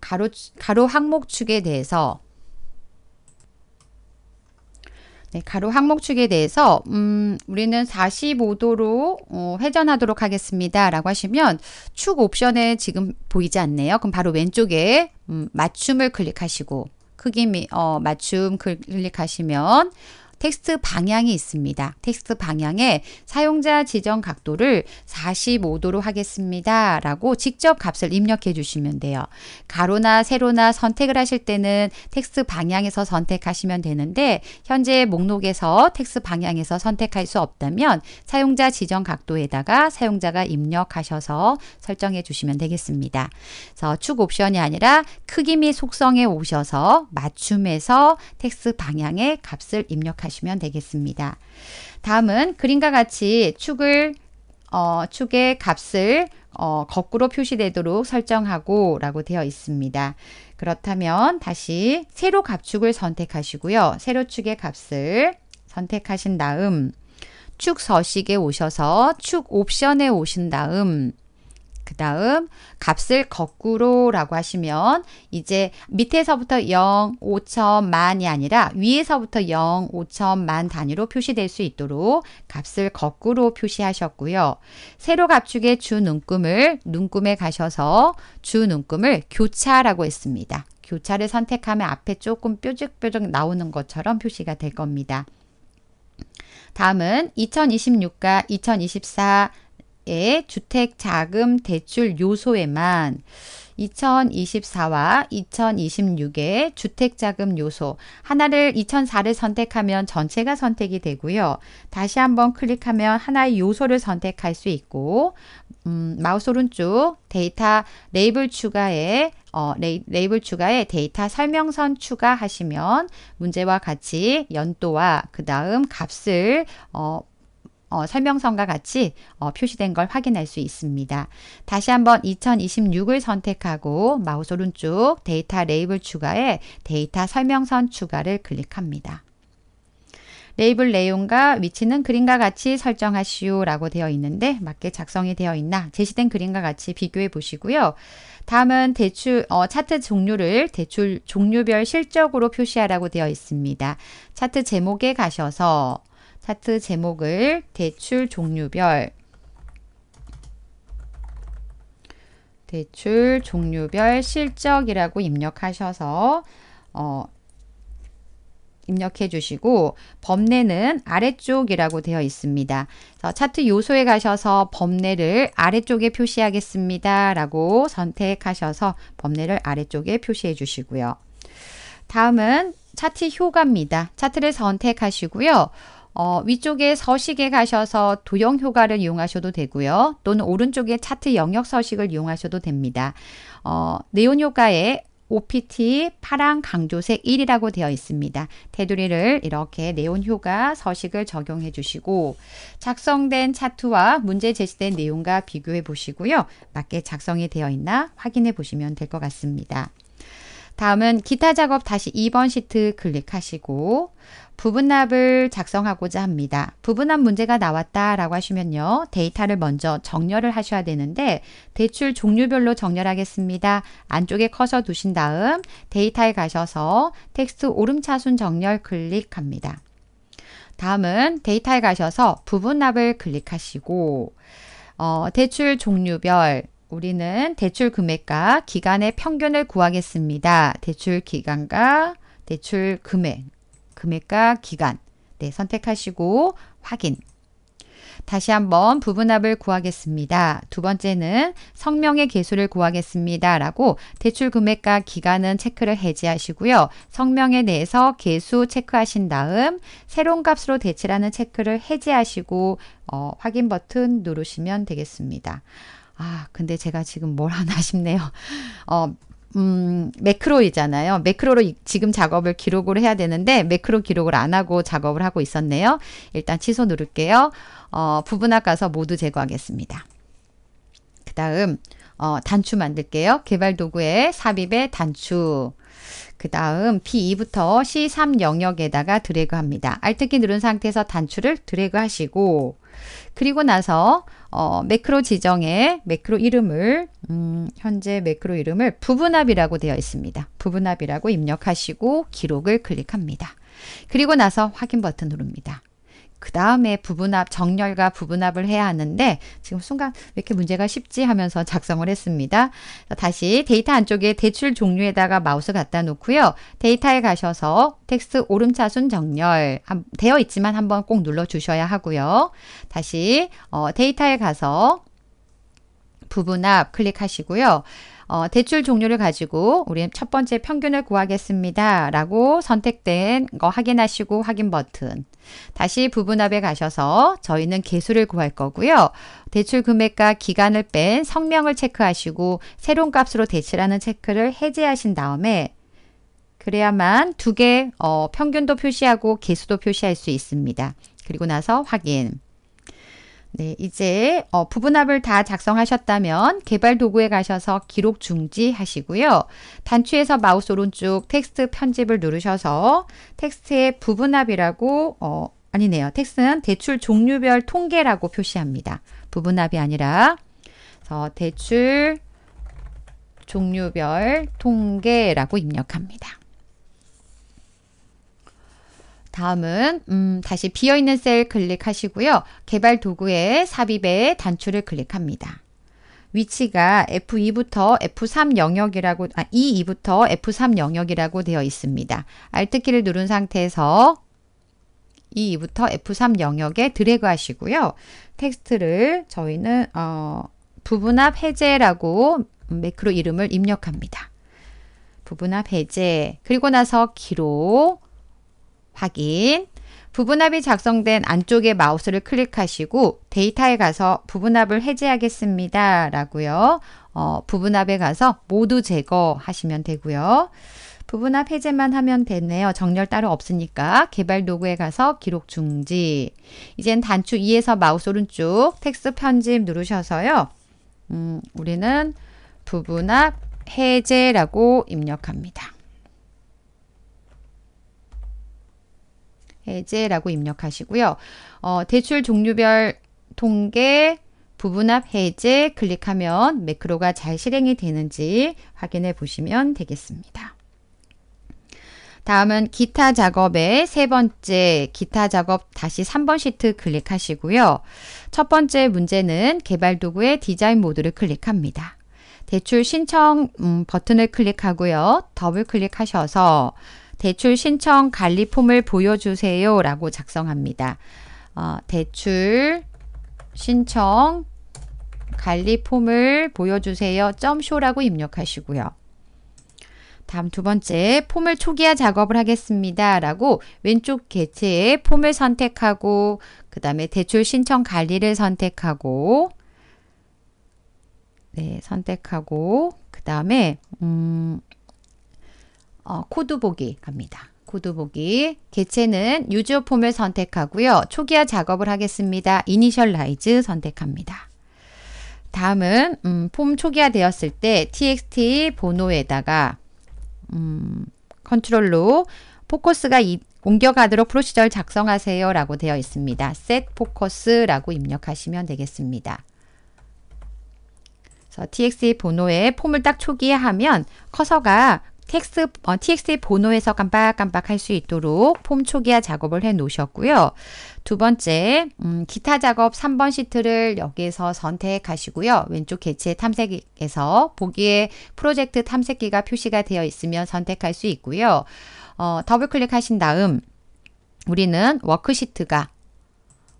가로, 가로 항목 축에 대해서 네, 가로 항목축에 대해서 음, 우리는 45도로 어, 회전하도록 하겠습니다. 라고 하시면 축 옵션에 지금 보이지 않네요. 그럼 바로 왼쪽에 음, 맞춤을 클릭하시고 크기 및 어, 맞춤 클릭하시면 텍스트 방향이 있습니다. 텍스트 방향에 사용자 지정 각도를 45도로 하겠습니다. 라고 직접 값을 입력해 주시면 돼요. 가로나 세로나 선택을 하실 때는 텍스트 방향에서 선택하시면 되는데 현재 목록에서 텍스트 방향에서 선택할 수 없다면 사용자 지정 각도에다가 사용자가 입력하셔서 설정해 주시면 되겠습니다. 그래서 축 옵션이 아니라 크기 및 속성에 오셔서 맞춤에서 텍스트 방향의 값을 입력하 시면 기시면 되겠습니다. 다음은 그림과 같이 축을 어, 축의 값을 어, 거꾸로 표시되도록 설정하고 라고 되어 있습니다. 그렇다면 다시 세로 값축을 선택하시고요. 세로축의 값을 선택하신 다음 축 서식에 오셔서 축 옵션에 오신 다음 그 다음 값을 거꾸로라고 하시면 이제 밑에서부터 0, 5천만이 아니라 위에서부터 0, 5천만 단위로 표시될 수 있도록 값을 거꾸로 표시하셨고요. 세로 갑축의 주 눈금을 눈금에 가셔서 주 눈금을 교차라고 했습니다. 교차를 선택하면 앞에 조금 뾰족뾰족 나오는 것처럼 표시가 될 겁니다. 다음은 2026과 2024의 예, 주택 자금 대출 요소에만 2024와 2026의 주택자금 요소 하나를 2004를 선택하면 전체가 선택이 되고요. 다시 한번 클릭하면 하나의 요소를 선택할 수 있고 음, 마우스 오른쪽 데이터 레이블 추가에 어, 레이, 레이블 추가에 데이터 설명선 추가하시면 문제와 같이 연도와 그 다음 값을 어, 어, 설명서와 같이 어, 표시된 걸 확인할 수 있습니다. 다시 한번 2026을 선택하고 마우스 오른쪽 데이터 레이블 추가에 데이터 설명선 추가를 클릭합니다. 레이블 내용과 위치는 그림과 같이 설정하시오 라고 되어 있는데 맞게 작성이 되어 있나 제시된 그림과 같이 비교해 보시고요. 다음은 대출 어, 차트 종류를 대출 종류별 실적으로 표시하라고 되어 있습니다. 차트 제목에 가셔서 차트 제목을 대출 종류별 대출 종류별 실적이라고 입력하셔서 어, 입력해 주시고 범례는 아래쪽이라고 되어 있습니다. 차트 요소에 가셔서 범례를 아래쪽에 표시하겠습니다. 라고 선택하셔서 범례를 아래쪽에 표시해 주시고요. 다음은 차트 효과입니다. 차트를 선택하시고요. 어, 위쪽에 서식에 가셔서 도형 효과를 이용하셔도 되고요. 또는 오른쪽에 차트 영역 서식을 이용하셔도 됩니다. 어, 네온 효과에 OPT 파랑 강조색 1이라고 되어 있습니다. 테두리를 이렇게 네온 효과 서식을 적용해 주시고 작성된 차트와 문제 제시된 내용과 비교해 보시고요. 맞게 작성이 되어 있나 확인해 보시면 될 것 같습니다. 다음은 기타 작업 다시 2번 시트 클릭하시고 부분납을 작성하고자 합니다. 부분납 문제가 나왔다라고 하시면요. 데이터를 먼저 정렬을 하셔야 되는데 대출 종류별로 정렬하겠습니다. 안쪽에 커서 두신 다음 데이터에 가셔서 텍스트 오름차순 정렬 클릭합니다. 다음은 데이터에 가셔서 부분납을 클릭하시고 어, 대출 종류별 우리는 대출 금액과 기간의 평균을 구하겠습니다. 대출 기간과 대출 금액 금액과 기간 네, 선택하시고 확인. 다시 한번 부분합을 구하겠습니다. 두 번째는 성명의 개수를 구하겠습니다. 라고 대출 금액과 기간은 체크를 해제하시고요. 성명에 대해서 개수 체크하신 다음 새로운 값으로 대체라는 체크를 해제하시고 어, 확인 버튼 누르시면 되겠습니다. 아, 근데 제가 지금 뭘 하나 싶네요. 어, 음, 매크로이잖아요. 매크로로 지금 작업을 기록을 해야 되는데 매크로 기록을 안 하고 작업을 하고 있었네요. 일단 취소 누를게요. 어, 부분합 가서 모두 제거하겠습니다. 그 다음 어, 단추 만들게요. 개발 도구에 삽입에 단추. 그 다음 B2부터 C3 영역에다가 드래그합니다. Alt키 누른 상태에서 단추를 드래그하시고 그리고 나서 어, 매크로 지정에 매크로 이름을 음, 현재 매크로 이름을 부분합이라고 되어 있습니다. 부분합이라고 입력하시고 기록을 클릭합니다. 그리고 나서 확인 버튼 누릅니다. 그 다음에 부분합, 정렬과 부분합을 해야 하는데 지금 순간 왜 이렇게 문제가 쉽지 하면서 작성을 했습니다. 다시 데이터 안쪽에 대출 종류에다가 마우스 갖다 놓고요. 데이터에 가셔서 텍스트 오름차순 정렬 되어 있지만 한번 꼭 눌러 주셔야 하고요. 다시 어, 데이터에 가서 부분합 클릭하시고요. 어, 대출 종류를 가지고 우리 첫 번째 평균을 구하겠습니다. 라고 선택된 거 확인하시고 확인 버튼. 다시 부분합에 가셔서 저희는 개수를 구할 거고요. 대출 금액과 기간을 뺀 성명을 체크하시고 새로운 값으로 대출하는 체크를 해제하신 다음에 그래야만 두 개 어, 평균도 표시하고 개수도 표시할 수 있습니다. 그리고 나서 확인. 네, 이제 어, 부분합을 다 작성하셨다면 개발 도구에 가셔서 기록 중지 하시고요. 단추에서 마우스 오른쪽 텍스트 편집을 누르셔서 텍스트에 부분합이라고 어, 아니네요. 텍스트는 대출 종류별 통계라고 표시합니다. 부분합이 아니라 어, 대출 종류별 통계라고 입력합니다. 다음은 음, 다시 비어있는 셀 클릭하시고요. 개발 도구에 삽입에 단추를 클릭합니다. 위치가 F2부터 F3 영역이라고 아, E2부터 F3 영역이라고 되어 있습니다. Alt키를 누른 상태에서 E2부터 F3 영역에 드래그 하시고요. 텍스트를 저희는 어, 부분합 해제라고 매크로 이름을 입력합니다. 부분합 해제 그리고 나서 기록 확인. 부분합이 작성된 안쪽에 마우스를 클릭하시고 데이터에 가서 부분합을 해제하겠습니다. 라고요. 어, 부분합에 가서 모두 제거하시면 되고요. 부분합 해제만 하면 되네요. 정렬 따로 없으니까 개발 도구에 가서 기록 중지. 이젠 단추 2에서 마우스 오른쪽 텍스트 편집 누르셔서요. 음, 우리는 부분합 해제라고 입력합니다. 해제라고 입력하시고요. 어, 대출 종류별 통계 부분합 해제 클릭하면 매크로가 잘 실행이 되는지 확인해 보시면 되겠습니다. 다음은 기타 작업의 세 번째 기타 작업 다시 3번 시트 클릭하시고요. 첫 번째 문제는 개발 도구의 디자인 모드를 클릭합니다. 대출 신청 음, 버튼을 클릭하고요. 더블 클릭하셔서 대출 신청 관리 폼을 보여주세요 라고 작성합니다. 어, 대출 신청 관리 폼을 보여주세요. 점쇼라고 입력하시고요. 다음 두 번째, 폼을 초기화 작업을 하겠습니다. 라고 왼쪽 개체에 폼을 선택하고, 그 다음에 대출 신청 관리를 선택하고, 네, 선택하고, 그 다음에, 음, 어, 코드 보기 갑니다. 코드 보기. 개체는 유저 폼을 선택하고요. 초기화 작업을 하겠습니다. 이니셜라이즈 선택합니다. 다음은 음, 폼 초기화 되었을 때 txt 번호에다가 음, 컨트롤로 포커스가 이, 옮겨가도록 프로시저를 작성하세요 라고 되어 있습니다. set focus라고 입력하시면 되겠습니다. txt 번호에 폼을 딱 초기화하면 커서가 텍스, 어, tx의 번호에서 깜빡깜빡 할 수 있도록 폼 초기화 작업을 해 놓으셨고요. 두 번째, 음, 기타 작업 3번 시트를 여기에서 선택하시고요. 왼쪽 개체 탐색에서 보기에 프로젝트 탐색기가 표시가 되어 있으면 선택할 수 있고요. 어, 더블 클릭하신 다음 우리는 워크시트가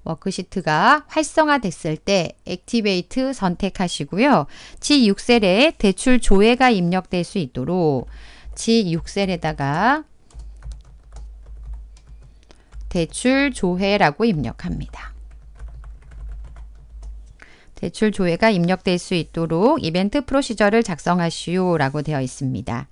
워크시트가 활성화됐을 때 액티베이트 선택하시고요. G6셀에 대출 조회가 입력될 수 있도록 G6셀에다가 대출 조회라고 입력합니다. 대출 조회가 입력될 수 있도록 이벤트 프로시저를 작성하시오라고 되어 있습니다.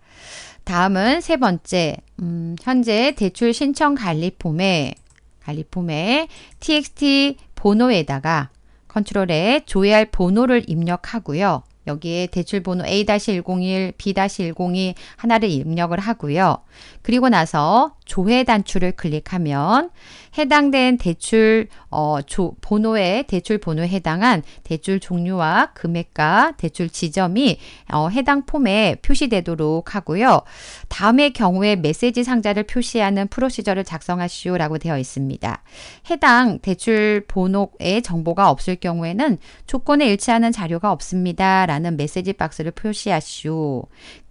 다음은 세 번째, 음, 현재 대출 신청 관리 폼에 관리 폼에 txt 번호에다가 컨트롤에 조회할 번호를 입력하고요. 여기에 대출번호 A-101, B-102 하나를 입력을 하고요. 그리고 나서 조회 단추를 클릭하면 해당된 대출 어, 조, 번호에 대출 번호에 해당한 대출 종류와 금액과 대출 지점이 어, 해당 폼에 표시되도록 하고요. 다음의 경우에 메시지 상자를 표시하는 프로시저를 작성하시오라고 되어 있습니다. 해당 대출 번호에 정보가 없을 경우에는 조건에 일치하는 자료가 없습니다라는 메시지 박스를 표시하시오.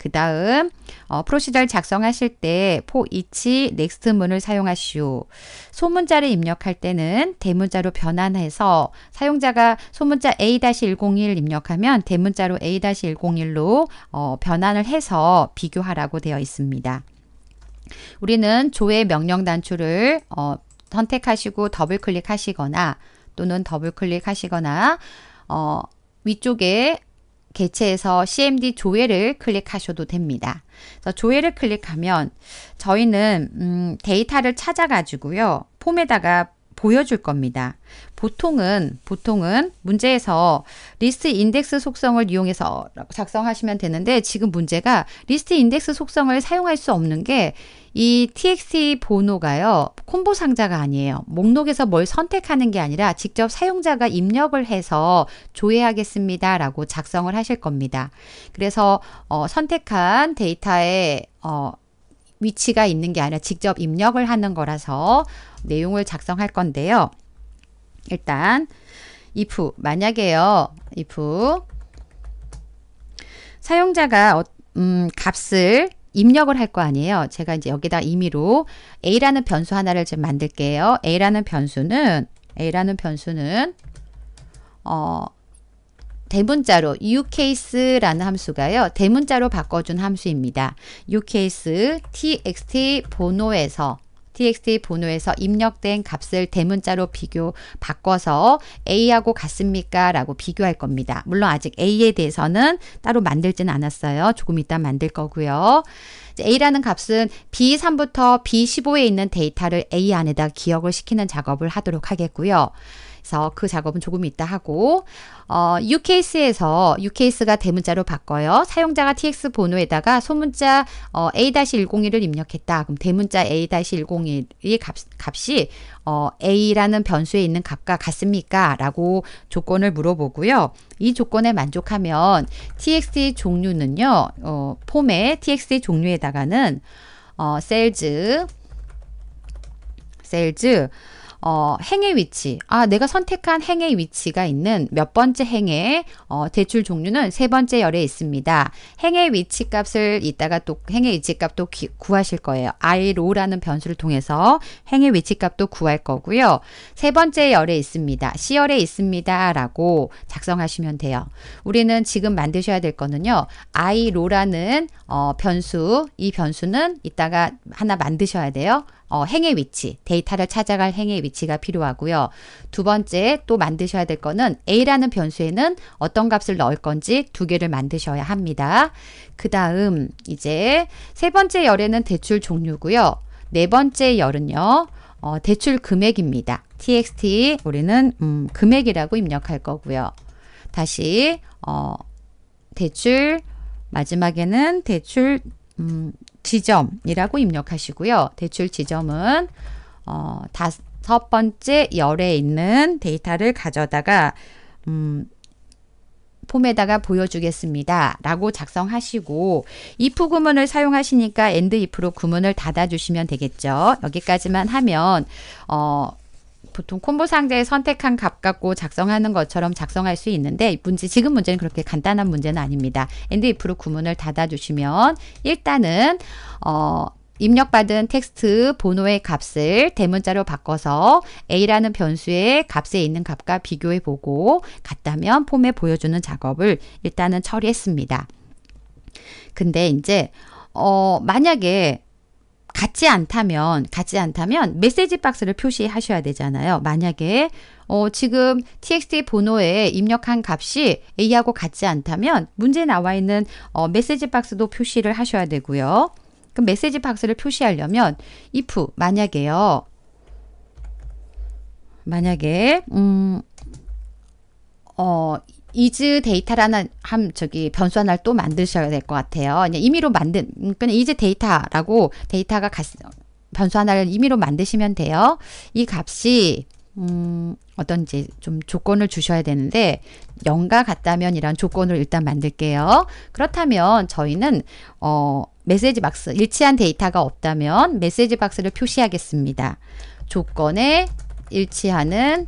그 다음 어, 프로시절 작성하실 때 포이치 넥스트 문을 사용하시오. 소문자를 입력할 때는 대문자로 변환해서 사용자가 소문자 A-101 입력하면 대문자로 A-101로 어, 변환을 해서 비교하라고 되어 있습니다. 우리는 조의 명령 단추를 어, 선택하시고 더블 클릭하시거나 또는 더블 클릭하시거나 어, 위쪽에 개체에서 CMD 조회를 클릭하셔도 됩니다. 조회를 클릭하면 저희는 음, 데이터를 찾아가지고요. 폼에다가 보여줄 겁니다. 보통은 보통은 문제에서 리스트 인덱스 속성을 이용해서 작성하시면 되는데 지금 문제가 리스트 인덱스 속성을 사용할 수 없는 게 이 txt 번호가요. 콤보 상자가 아니에요. 목록에서 뭘 선택하는 게 아니라 직접 사용자가 입력을 해서 조회하겠습니다. 라고 작성을 하실 겁니다. 그래서 어, 선택한 데이터에 어, 위치가 있는 게 아니라 직접 입력을 하는 거라서 내용을 작성할 건데요. 일단 if 만약에요. if 사용자가 어, 음, 값을 입력을 할 거 아니에요. 제가 이제 여기다 임의로 a라는 변수 하나를 지 만들게요. a라는 변수는 a라는 변수는 어, 대문자로 ucase라는 함수가요. 대문자로 바꿔준 함수입니다. ucase txt 번호에서 txt 번호에서 입력된 값을 대문자로 비교 바꿔서 a하고 같습니까? 라고 비교할 겁니다. 물론 아직 a에 대해서는 따로 만들진 않았어요. 조금 이따 만들 거고요. a라는 값은 b3부터 b15에 있는 데이터를 a 안에다 기억을 시키는 작업을 하도록 하겠고요. 그래서 그 작업은 조금 있다 하고 어, u k 이에서 u k 이가 대문자로 바꿔요. 사용자가 tx 번호에다가 소문자 어, a-101을 입력했다. 그럼 대문자 a-101의 값, 값이 어, a라는 변수에 있는 값과 같습니까? 라고 조건을 물어보고요. 이 조건에 만족하면 tx의 종류는요. 어, 폼의 tx의 종류에다가는 어, sales sales 어, 행의 위치, 아, 내가 선택한 행의 위치가 있는 몇 번째 행의 어, 대출 종류는 세 번째 열에 있습니다. 행의 위치 값을 이따가 또 행의 위치 값도 기, 구하실 거예요. i로라는 변수를 통해서 행의 위치 값도 구할 거고요. 세 번째 열에 있습니다. C열에 있습니다. 라고 작성하시면 돼요. 우리는 지금 만드셔야 될 거는요. i로라는 어, 변수, 이 변수는 이따가 하나 만드셔야 돼요. 어, 행의 위치, 데이터를 찾아갈 행의 위치가 필요하고요. 두 번째 또 만드셔야 될 거는 A라는 변수에는 어떤 값을 넣을 건지 두 개를 만드셔야 합니다. 그 다음 이제 세 번째 열에는 대출 종류고요. 네 번째 열은요. 어, 대출 금액입니다. txt 우리는 음, 금액이라고 입력할 거고요. 다시 어, 대출 마지막에는 대출 음, 지점이라고 입력하시고요. 대출 지점은 어, 다섯 번째 열에 있는 데이터를 가져다가 음, 폼에다가 보여주겠습니다. 라고 작성하시고 if 구문을 사용하시니까 and if로 구문을 닫아주시면 되겠죠. 여기까지만 하면 어, 보통 콤보 상자에 선택한 값 갖고 작성하는 것처럼 작성할 수 있는데 문제 지금 문제는 그렇게 간단한 문제는 아닙니다. and i 로 구문을 닫아주시면 일단은 어 입력받은 텍스트 번호의 값을 대문자로 바꿔서 A라는 변수의 값에 있는 값과 비교해 보고 같다면 폼에 보여주는 작업을 일단은 처리했습니다. 근데 이제 어 만약에 같지 않다면 같지 않다면 메시지 박스를 표시하셔야 되잖아요. 만약에 어, 지금 txt 번호에 입력한 값이 A하고 같지 않다면 문제 나와 있는 어, 메시지 박스도 표시를 하셔야 되고요. 그럼 메시지 박스를 표시하려면 if 만약에요. 만약에 음, 어, 이즈 데이터라는 한 저기 변수 하나를 또 만드셔야 될 것 같아요. 임의로 만든 그냥 그러니까 이즈 데이터라고 데이터가 가, 변수 하나를 임의로 만드시면 돼요. 이 값이 음, 어떤 이좀 조건을 주셔야 되는데 0과 같다면 이란 조건을 일단 만들게요. 그렇다면 저희는 어, 메시지 박스 일치한 데이터가 없다면 메시지 박스를 표시하겠습니다. 조건에 일치하는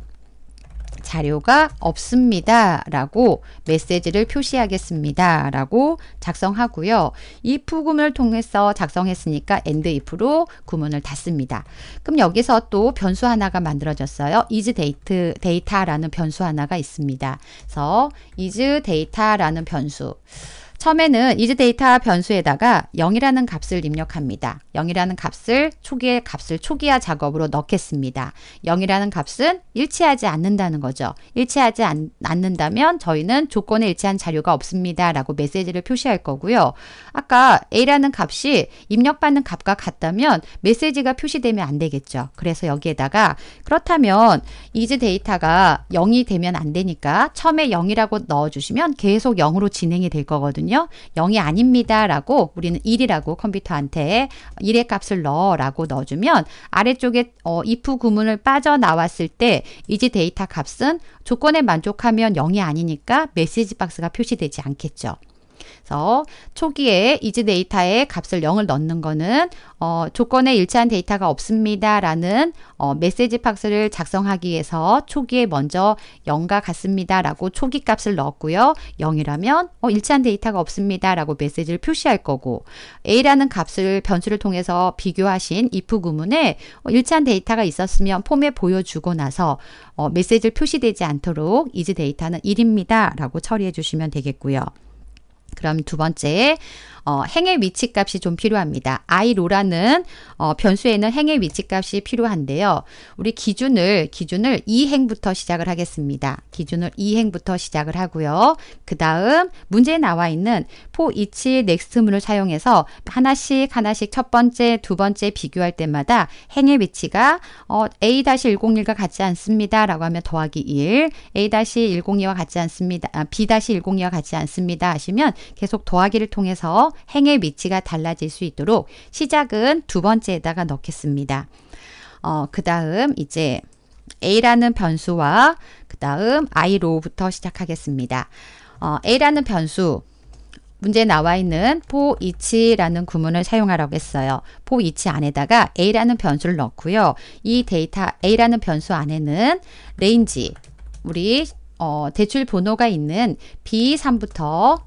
자료가 없습니다. 라고 메시지를 표시하겠습니다. 라고 작성하고요. if 구문을 통해서 작성했으니까 and if로 구문을 닫습니다. 그럼 여기서 또 변수 하나가 만들어졌어요. is date, data라는 변수 하나가 있습니다. 그래서 is data라는 변수. 처음에는 이즈데이터 변수에다가 0이라는 값을 입력합니다. 0이라는 값을 초기의 값을 초기화 작업으로 넣겠습니다. 0이라는 값은 일치하지 않는다는 거죠. 일치하지 않, 않는다면 저희는 조건에 일치한 자료가 없습니다. 라고 메시지를 표시할 거고요. 아까 A라는 값이 입력받는 값과 같다면 메시지가 표시되면 안 되겠죠. 그래서 여기에다가 그렇다면 이즈데이터가 0이 되면 안 되니까 처음에 0이라고 넣어주시면 계속 0으로 진행이 될 거거든요. 되거든요. 0이 아닙니다. 라고 우리는 1이라고 컴퓨터한테 1의 값을 넣어 라고 넣어주면 아래쪽에 어, if 구문을 빠져나왔을 때이제 데이터 값은 조건에 만족하면 0이 아니니까 메시지 박스가 표시되지 않겠죠. 그래서 초기에 이지 데이터에 값을 0을 넣는 거는 어, 조건에 일치한 데이터가 없습니다라는 어, 메시지 박스를 작성하기 위해서 초기에 먼저 0과 같습니다라고 초기 값을 넣었고요. 0이라면 어, 일치한 데이터가 없습니다라고 메시지를 표시할 거고 A라는 값을 변수를 통해서 비교하신 if 구문에 어, 일치한 데이터가 있었으면 폼에 보여주고 나서 어, 메시지를 표시되지 않도록 이지 데이터는 1입니다라고 처리해 주시면 되겠고요. 그럼 두 번째 어, 행의 위치값이 좀 필요합니다. i 로라는 어, 변수에는 행의 위치값이 필요한데요. 우리 기준을 기준을 이 행부터 시작을 하겠습니다. 기준을 이 행부터 시작을 하고요. 그 다음 문제에 나와 있는 for, each, next 문을 사용해서 하나씩 하나씩 첫 번째, 두 번째 비교할 때마다 행의 위치가 어, a-101과 같지 않습니다. 라고 하면 더하기 1, a-102와 같지 않습니다. 아, b-102와 같지 않습니다. 하시면 계속 더하기를 통해서 행의 위치가 달라질 수 있도록 시작은 두 번째에다가 넣겠습니다. 어, 그 다음 이제 a라는 변수와 그 다음 i로부터 시작하겠습니다. 어, a라는 변수 문제 나와 있는 for 라는 구문을 사용하라고 했어요. for 안에다가 a라는 변수를 넣고요. 이 데이터 a라는 변수 안에는 레인지 우리 어, 대출 번호가 있는 B3부터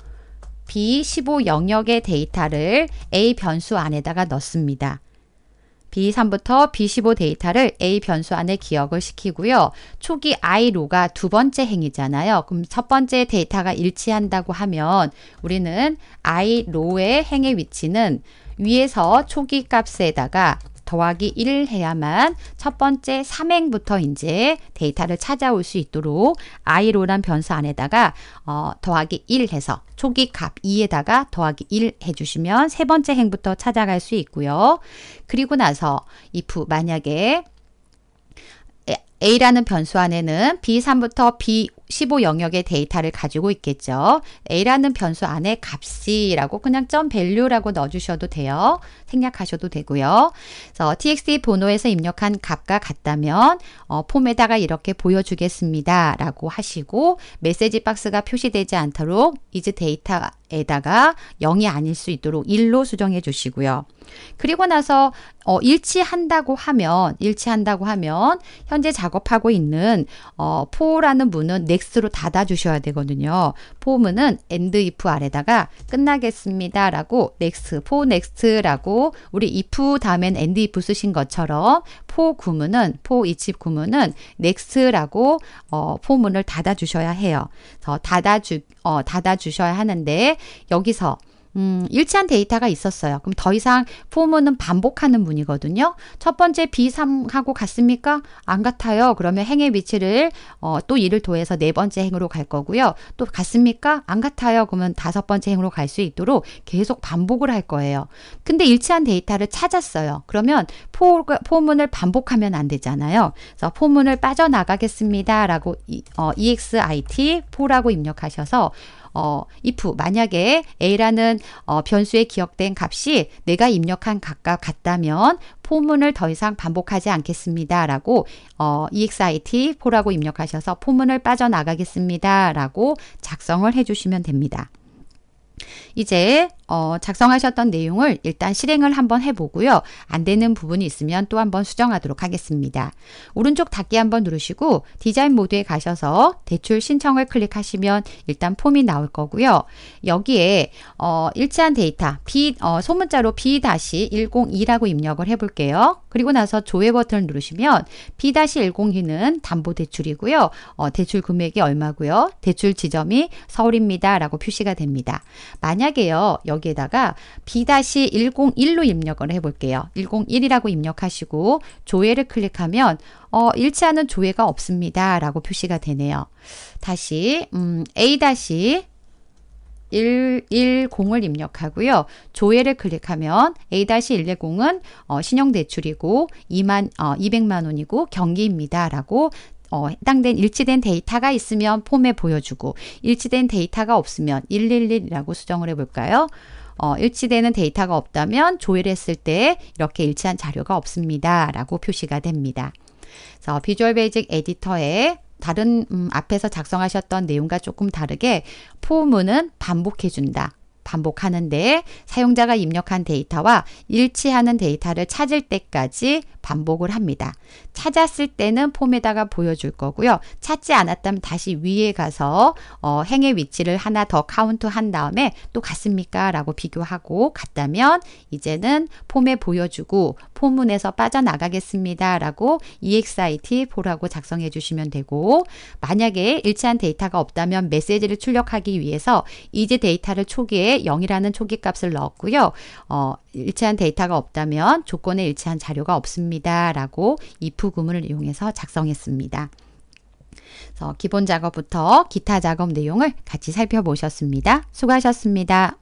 B15 영역의 데이터를 A 변수 안에다가 넣습니다. B3부터 B15 데이터를 A 변수 안에 기억을 시키고요. 초기 I로가 두 번째 행이잖아요. 그럼 첫 번째 데이터가 일치한다고 하면 우리는 I로의 행의 위치는 위에서 초기 값에다가 더하기 1 해야만 첫 번째 삼행부터 이제 데이터를 찾아올 수 있도록 i로란 변수 안에다가 어, 더하기 1 해서 초기 값 2에다가 더하기 1 해주시면 세 번째 행부터 찾아갈 수 있고요. 그리고 나서 if 만약에 A라는 변수 안에는 B3부터 B 5 15 영역의 데이터를 가지고 있겠죠. a라는 변수 안에 값이라고 그냥 점 value라고 넣어주셔도 돼요. 생략하셔도 되고요. 그래서 txt 번호에서 입력한 값과 같다면 어, 폼에다가 이렇게 보여주겠습니다. 라고 하시고 메시지 박스가 표시되지 않도록 is 데이터에다가 0이 아닐 수 있도록 1로 수정해 주시고요. 그리고 나서 어, 일치한다고 하면 일치한다고 하면 현재 작업하고 있는 어, for라는 문은 next로 닫아 주셔야 되거든요. for문은 and if 아래다가 끝나겠습니다라고 next, for next라고 우리 if 다음엔 and if 쓰신 것처럼 for 구문은 for each 구문은 next라고 어, for문을 닫아 주셔야 해요. 닫아 주 어, 닫아 주셔야 하는데 여기서 음, 일치한 데이터가 있었어요. 그럼 더 이상 포문은 반복하는 문이거든요. 첫 번째 B3하고 같습니까? 안 같아요. 그러면 행의 위치를 어, 또 이를 더해서네 번째 행으로 갈 거고요. 또 같습니까? 안 같아요. 그러면 다섯 번째 행으로 갈 수 있도록 계속 반복을 할 거예요. 근데 일치한 데이터를 찾았어요. 그러면 포, 포문을 반복하면 안 되잖아요. 그래서 포문을 빠져나가겠습니다라고 어, exit 4라고 입력하셔서 어, if 만약에 a라는 어, 변수에 기억된 값이 내가 입력한 값과 같다면 포문을 더 이상 반복하지 않겠습니다. 라고 어, exit 4라고 입력하셔서 포문을 빠져나가겠습니다. 라고 작성을 해주시면 됩니다. 이제 어, 작성하셨던 내용을 일단 실행을 한번 해보고요. 안 되는 부분이 있으면 또 한번 수정하도록 하겠습니다. 오른쪽 닫기 한번 누르시고 디자인 모드에 가셔서 대출 신청을 클릭하시면 일단 폼이 나올 거고요. 여기에 어, 일치한 데이터 B, 어, 소문자로 B-102라고 입력을 해볼게요. 그리고 나서 조회 버튼을 누르시면 B-102는 담보 대출이고요. 어, 대출 금액이 얼마고요. 대출 지점이 서울입니다. 라고 표시가 됩니다. 만약에요. 여기 여기에다가 B-101로 입력을 해볼게요. 101이라고 입력하시고 조회를 클릭하면 어, 일치하는 조회가 없습니다. 라고 표시가 되네요. 다시 음, A-1 1 0을 입력하고요. 조회를 클릭하면 A-110은 어, 신용대출이고 2만, 어, 200만 원이고 경기입니다. 라고 어, 해당된 일치된 데이터가 있으면 폼에 보여주고 일치된 데이터가 없으면 111이라고 수정을 해볼까요? 어, 일치되는 데이터가 없다면 조회 했을 때 이렇게 일치한 자료가 없습니다. 라고 표시가 됩니다. 그래서 비주얼 베이직 에디터에 다른 음, 앞에서 작성하셨던 내용과 조금 다르게 포문은 반복해준다. 반복하는데 사용자가 입력한 데이터와 일치하는 데이터를 찾을 때까지 반복을 합니다. 찾았을 때는 폼에다가 보여줄 거고요. 찾지 않았다면 다시 위에 가서 어, 행의 위치를 하나 더 카운트 한 다음에 또 같습니까? 라고 비교하고 같다면 이제는 폼에 보여주고 폼문에서 빠져나가겠습니다. 라고 EXIT 보라고 작성해 주시면 되고 만약에 일치한 데이터가 없다면 메시지를 출력하기 위해서 이제 데이터를 초기에 0이라는 초기 값을 넣었고요. 어, 일치한 데이터가 없다면 조건에 일치한 자료가 없습니다. 라고 if 구문을 이용해서 작성했습니다. 그래서 기본 작업부터 기타 작업 내용을 같이 살펴보셨습니다. 수고하셨습니다.